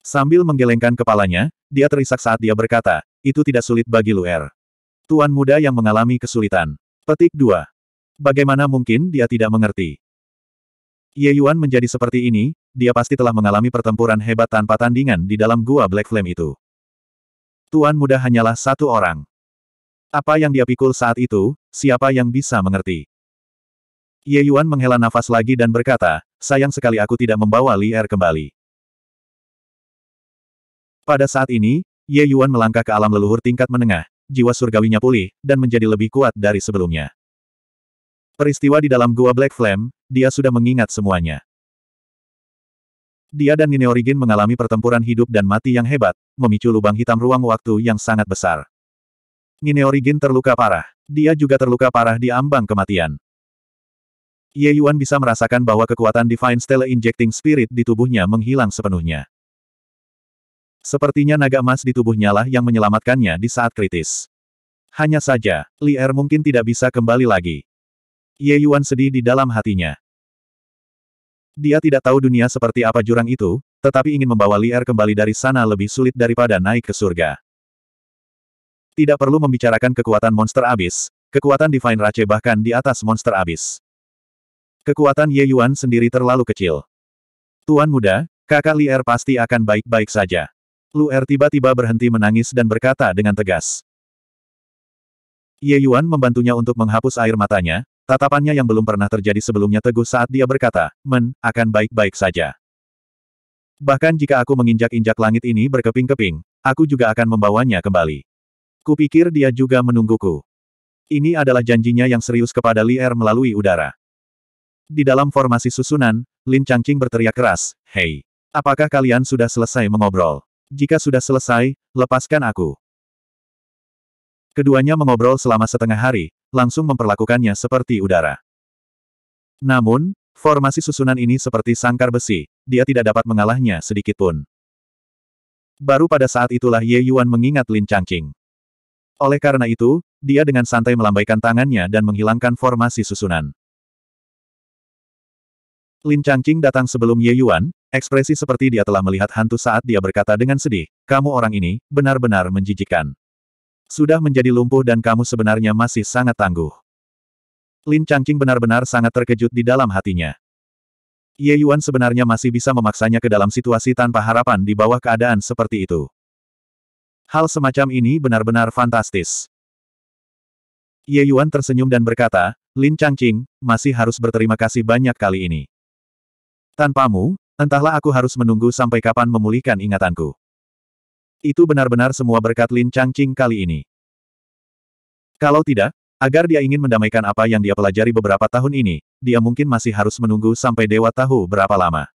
Sambil menggelengkan kepalanya, dia terisak saat dia berkata, itu tidak sulit bagi Luer. Tuan muda yang mengalami kesulitan. Petik 2. Bagaimana mungkin dia tidak mengerti? Ye Yuan menjadi seperti ini, dia pasti telah mengalami pertempuran hebat tanpa tandingan di dalam gua Black Flame itu. Tuan muda hanyalah satu orang. Apa yang dia pikul saat itu, siapa yang bisa mengerti? Ye Yuan menghela nafas lagi dan berkata, sayang sekali aku tidak membawa Li Er kembali. Pada saat ini, Ye Yuan melangkah ke alam leluhur tingkat menengah, jiwa surgawinya pulih, dan menjadi lebih kuat dari sebelumnya. Peristiwa di dalam gua Black Flame, dia sudah mengingat semuanya. Dia dan Nine Origin mengalami pertempuran hidup dan mati yang hebat, memicu lubang hitam ruang waktu yang sangat besar origin terluka parah. Dia juga terluka parah di ambang kematian. Ye Yuan bisa merasakan bahwa kekuatan Divine Stella Injecting Spirit di tubuhnya menghilang sepenuhnya. Sepertinya naga emas di tubuhnya lah yang menyelamatkannya di saat kritis. Hanya saja, Li Er mungkin tidak bisa kembali lagi. Ye Yuan sedih di dalam hatinya. Dia tidak tahu dunia seperti apa jurang itu, tetapi ingin membawa Li Er kembali dari sana lebih sulit daripada naik ke surga. Tidak perlu membicarakan kekuatan monster abis, kekuatan Divine Rache bahkan di atas monster abis. Kekuatan Ye Yuan sendiri terlalu kecil. Tuan muda, kakak Lier pasti akan baik-baik saja. Luer tiba-tiba berhenti menangis dan berkata dengan tegas. Ye Yuan membantunya untuk menghapus air matanya, tatapannya yang belum pernah terjadi sebelumnya teguh saat dia berkata, Men, akan baik-baik saja. Bahkan jika aku menginjak-injak langit ini berkeping-keping, aku juga akan membawanya kembali. Kupikir dia juga menungguku. Ini adalah janjinya yang serius kepada Li Er melalui udara. Di dalam formasi susunan, Lin Changqing berteriak keras, Hei! Apakah kalian sudah selesai mengobrol? Jika sudah selesai, lepaskan aku. Keduanya mengobrol selama setengah hari, langsung memperlakukannya seperti udara. Namun, formasi susunan ini seperti sangkar besi, dia tidak dapat mengalahnya sedikitpun. Baru pada saat itulah Ye Yuan mengingat Lin Changqing. Oleh karena itu, dia dengan santai melambaikan tangannya dan menghilangkan formasi susunan. Lin Changqing datang sebelum Ye Yuan, ekspresi seperti dia telah melihat hantu saat dia berkata dengan sedih, kamu orang ini, benar-benar menjijikkan. Sudah menjadi lumpuh dan kamu sebenarnya masih sangat tangguh. Lin Changqing benar-benar sangat terkejut di dalam hatinya. Ye Yuan sebenarnya masih bisa memaksanya ke dalam situasi tanpa harapan di bawah keadaan seperti itu. Hal semacam ini benar-benar fantastis. Ye Yuan tersenyum dan berkata, Lin Changqing, masih harus berterima kasih banyak kali ini. Tanpamu, entahlah aku harus menunggu sampai kapan memulihkan ingatanku. Itu benar-benar semua berkat Lin Changqing kali ini. Kalau tidak, agar dia ingin mendamaikan apa yang dia pelajari beberapa tahun ini, dia mungkin masih harus menunggu sampai dewa tahu berapa lama.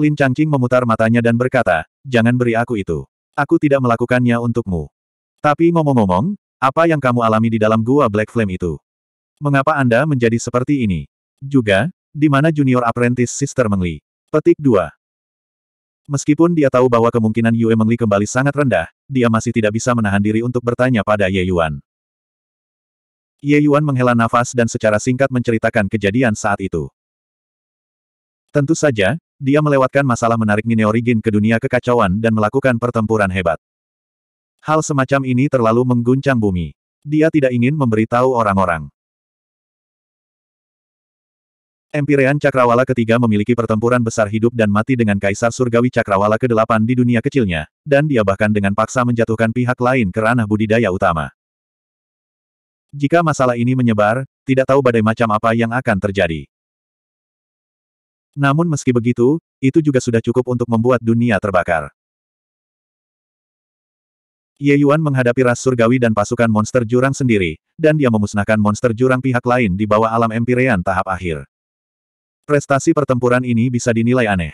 Lin Changqing memutar matanya dan berkata, jangan beri aku itu aku tidak melakukannya untukmu. Tapi ngomong-ngomong, apa yang kamu alami di dalam gua Black Flame itu? Mengapa Anda menjadi seperti ini? Juga, di mana junior apprentice Sister Mengli? Petik 2. Meskipun dia tahu bahwa kemungkinan Yue Mengli kembali sangat rendah, dia masih tidak bisa menahan diri untuk bertanya pada Ye Yuan. Ye Yuan menghela nafas dan secara singkat menceritakan kejadian saat itu. Tentu saja, dia melewatkan masalah menarik Mineorigin ke dunia kekacauan dan melakukan pertempuran hebat. Hal semacam ini terlalu mengguncang bumi. Dia tidak ingin memberitahu orang-orang. Empirean Cakrawala ketiga memiliki pertempuran besar hidup dan mati dengan Kaisar Surgawi Cakrawala ke-8 di dunia kecilnya, dan dia bahkan dengan paksa menjatuhkan pihak lain ke ranah budidaya utama. Jika masalah ini menyebar, tidak tahu badai macam apa yang akan terjadi. Namun meski begitu, itu juga sudah cukup untuk membuat dunia terbakar. Ye Yuan menghadapi ras surgawi dan pasukan monster jurang sendiri, dan dia memusnahkan monster jurang pihak lain di bawah alam empyrean tahap akhir. Prestasi pertempuran ini bisa dinilai aneh.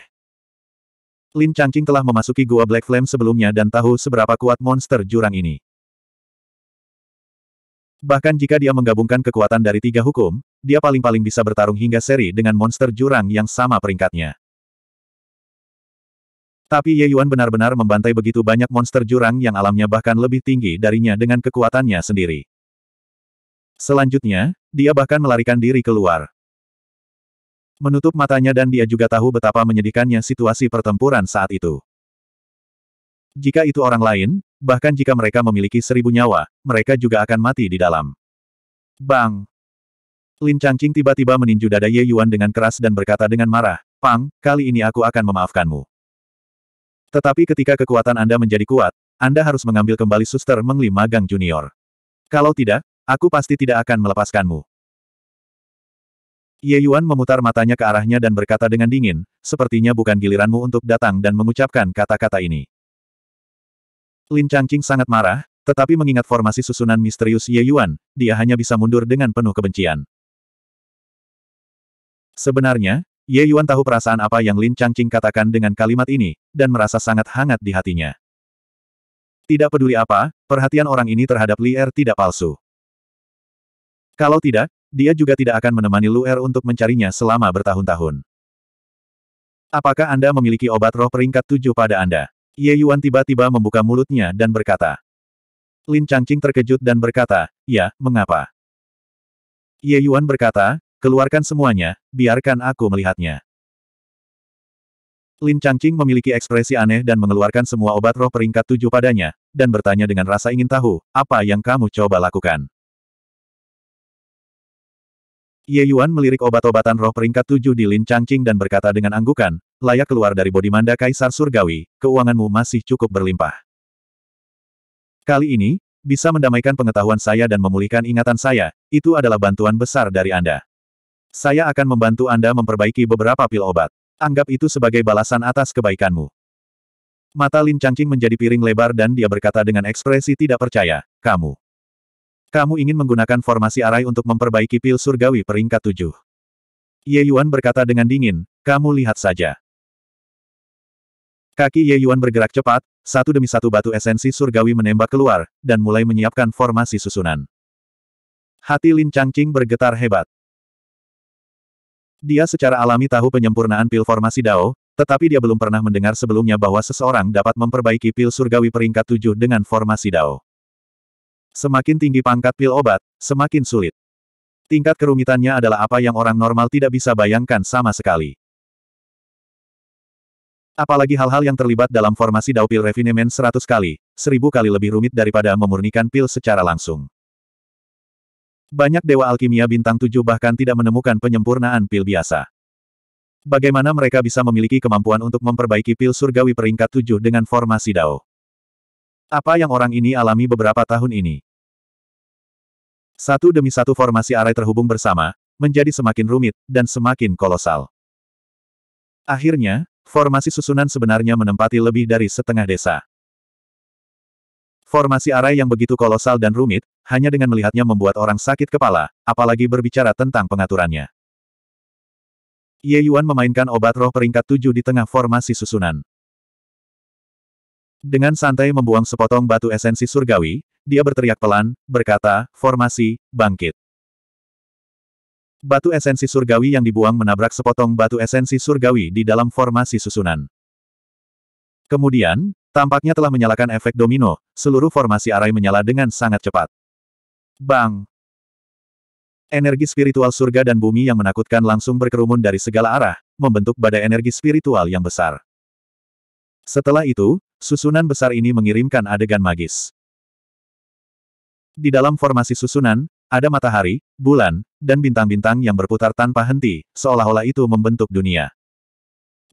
Lin Changqing telah memasuki gua Black Flame sebelumnya dan tahu seberapa kuat monster jurang ini. Bahkan jika dia menggabungkan kekuatan dari tiga hukum, dia paling-paling bisa bertarung hingga seri dengan monster jurang yang sama peringkatnya. Tapi Ye Yuan benar-benar membantai begitu banyak monster jurang yang alamnya bahkan lebih tinggi darinya dengan kekuatannya sendiri. Selanjutnya, dia bahkan melarikan diri keluar. Menutup matanya dan dia juga tahu betapa menyedihkannya situasi pertempuran saat itu. Jika itu orang lain, bahkan jika mereka memiliki seribu nyawa, mereka juga akan mati di dalam. Bang! Lin Changqing tiba-tiba meninju dada Ye Yuan dengan keras dan berkata dengan marah, Pang, kali ini aku akan memaafkanmu. Tetapi ketika kekuatan Anda menjadi kuat, Anda harus mengambil kembali suster Meng Li Magang Junior. Kalau tidak, aku pasti tidak akan melepaskanmu. Ye Yuan memutar matanya ke arahnya dan berkata dengan dingin, sepertinya bukan giliranmu untuk datang dan mengucapkan kata-kata ini. Lin Changqing sangat marah, tetapi mengingat formasi susunan misterius Ye Yuan, dia hanya bisa mundur dengan penuh kebencian. Sebenarnya, Ye Yuan tahu perasaan apa yang Lin Changqing katakan dengan kalimat ini, dan merasa sangat hangat di hatinya. Tidak peduli apa, perhatian orang ini terhadap Li Er tidak palsu. Kalau tidak, dia juga tidak akan menemani Lu Er untuk mencarinya selama bertahun-tahun. Apakah Anda memiliki obat roh peringkat tujuh pada Anda? Ye Yuan tiba-tiba membuka mulutnya dan berkata. Lin Changqing terkejut dan berkata, ya, mengapa? Ye Yuan berkata, Keluarkan semuanya, biarkan aku melihatnya. Lin Changqing memiliki ekspresi aneh dan mengeluarkan semua obat roh peringkat tujuh padanya, dan bertanya dengan rasa ingin tahu, apa yang kamu coba lakukan. Ye Yuan melirik obat-obatan roh peringkat tujuh di Lin Changqing dan berkata dengan anggukan, layak keluar dari manda Kaisar Surgawi, keuanganmu masih cukup berlimpah. Kali ini, bisa mendamaikan pengetahuan saya dan memulihkan ingatan saya, itu adalah bantuan besar dari Anda. Saya akan membantu Anda memperbaiki beberapa pil obat. Anggap itu sebagai balasan atas kebaikanmu. Mata Lin Changqing menjadi piring lebar dan dia berkata dengan ekspresi tidak percaya, kamu. Kamu ingin menggunakan formasi arai untuk memperbaiki pil surgawi peringkat tujuh. Ye Yuan berkata dengan dingin, kamu lihat saja. Kaki Ye Yuan bergerak cepat, satu demi satu batu esensi surgawi menembak keluar, dan mulai menyiapkan formasi susunan. Hati Lin Changqing bergetar hebat. Dia secara alami tahu penyempurnaan pil formasi Dao, tetapi dia belum pernah mendengar sebelumnya bahwa seseorang dapat memperbaiki pil surgawi peringkat tujuh dengan formasi Dao. Semakin tinggi pangkat pil obat, semakin sulit. Tingkat kerumitannya adalah apa yang orang normal tidak bisa bayangkan sama sekali. Apalagi hal-hal yang terlibat dalam formasi Dao Pil Refinement 100 kali, 1000 kali lebih rumit daripada memurnikan pil secara langsung. Banyak dewa alkimia bintang tujuh bahkan tidak menemukan penyempurnaan pil biasa. Bagaimana mereka bisa memiliki kemampuan untuk memperbaiki pil surgawi peringkat tujuh dengan formasi Dao? Apa yang orang ini alami beberapa tahun ini? Satu demi satu formasi arai terhubung bersama, menjadi semakin rumit, dan semakin kolosal. Akhirnya, formasi susunan sebenarnya menempati lebih dari setengah desa. Formasi arai yang begitu kolosal dan rumit, hanya dengan melihatnya membuat orang sakit kepala, apalagi berbicara tentang pengaturannya. Ye Yuan memainkan obat roh peringkat tujuh di tengah formasi susunan. Dengan santai membuang sepotong batu esensi surgawi, dia berteriak pelan, berkata, formasi, bangkit. Batu esensi surgawi yang dibuang menabrak sepotong batu esensi surgawi di dalam formasi susunan. Kemudian, Tampaknya telah menyalakan efek domino, seluruh formasi arai menyala dengan sangat cepat. Bang! Energi spiritual surga dan bumi yang menakutkan langsung berkerumun dari segala arah, membentuk badai energi spiritual yang besar. Setelah itu, susunan besar ini mengirimkan adegan magis. Di dalam formasi susunan, ada matahari, bulan, dan bintang-bintang yang berputar tanpa henti, seolah-olah itu membentuk dunia.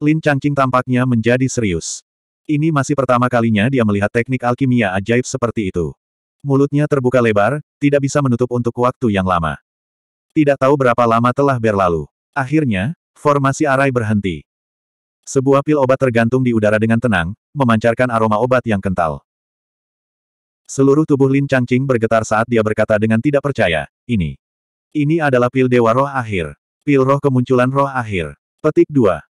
Lin Changqing tampaknya menjadi serius. Ini masih pertama kalinya dia melihat teknik alkimia ajaib seperti itu. Mulutnya terbuka lebar, tidak bisa menutup untuk waktu yang lama. Tidak tahu berapa lama telah berlalu. Akhirnya, formasi arai berhenti. Sebuah pil obat tergantung di udara dengan tenang, memancarkan aroma obat yang kental. Seluruh tubuh Lin Changqing bergetar saat dia berkata dengan tidak percaya, ini. Ini adalah pil dewa roh akhir. Pil roh kemunculan roh akhir. Petik 2.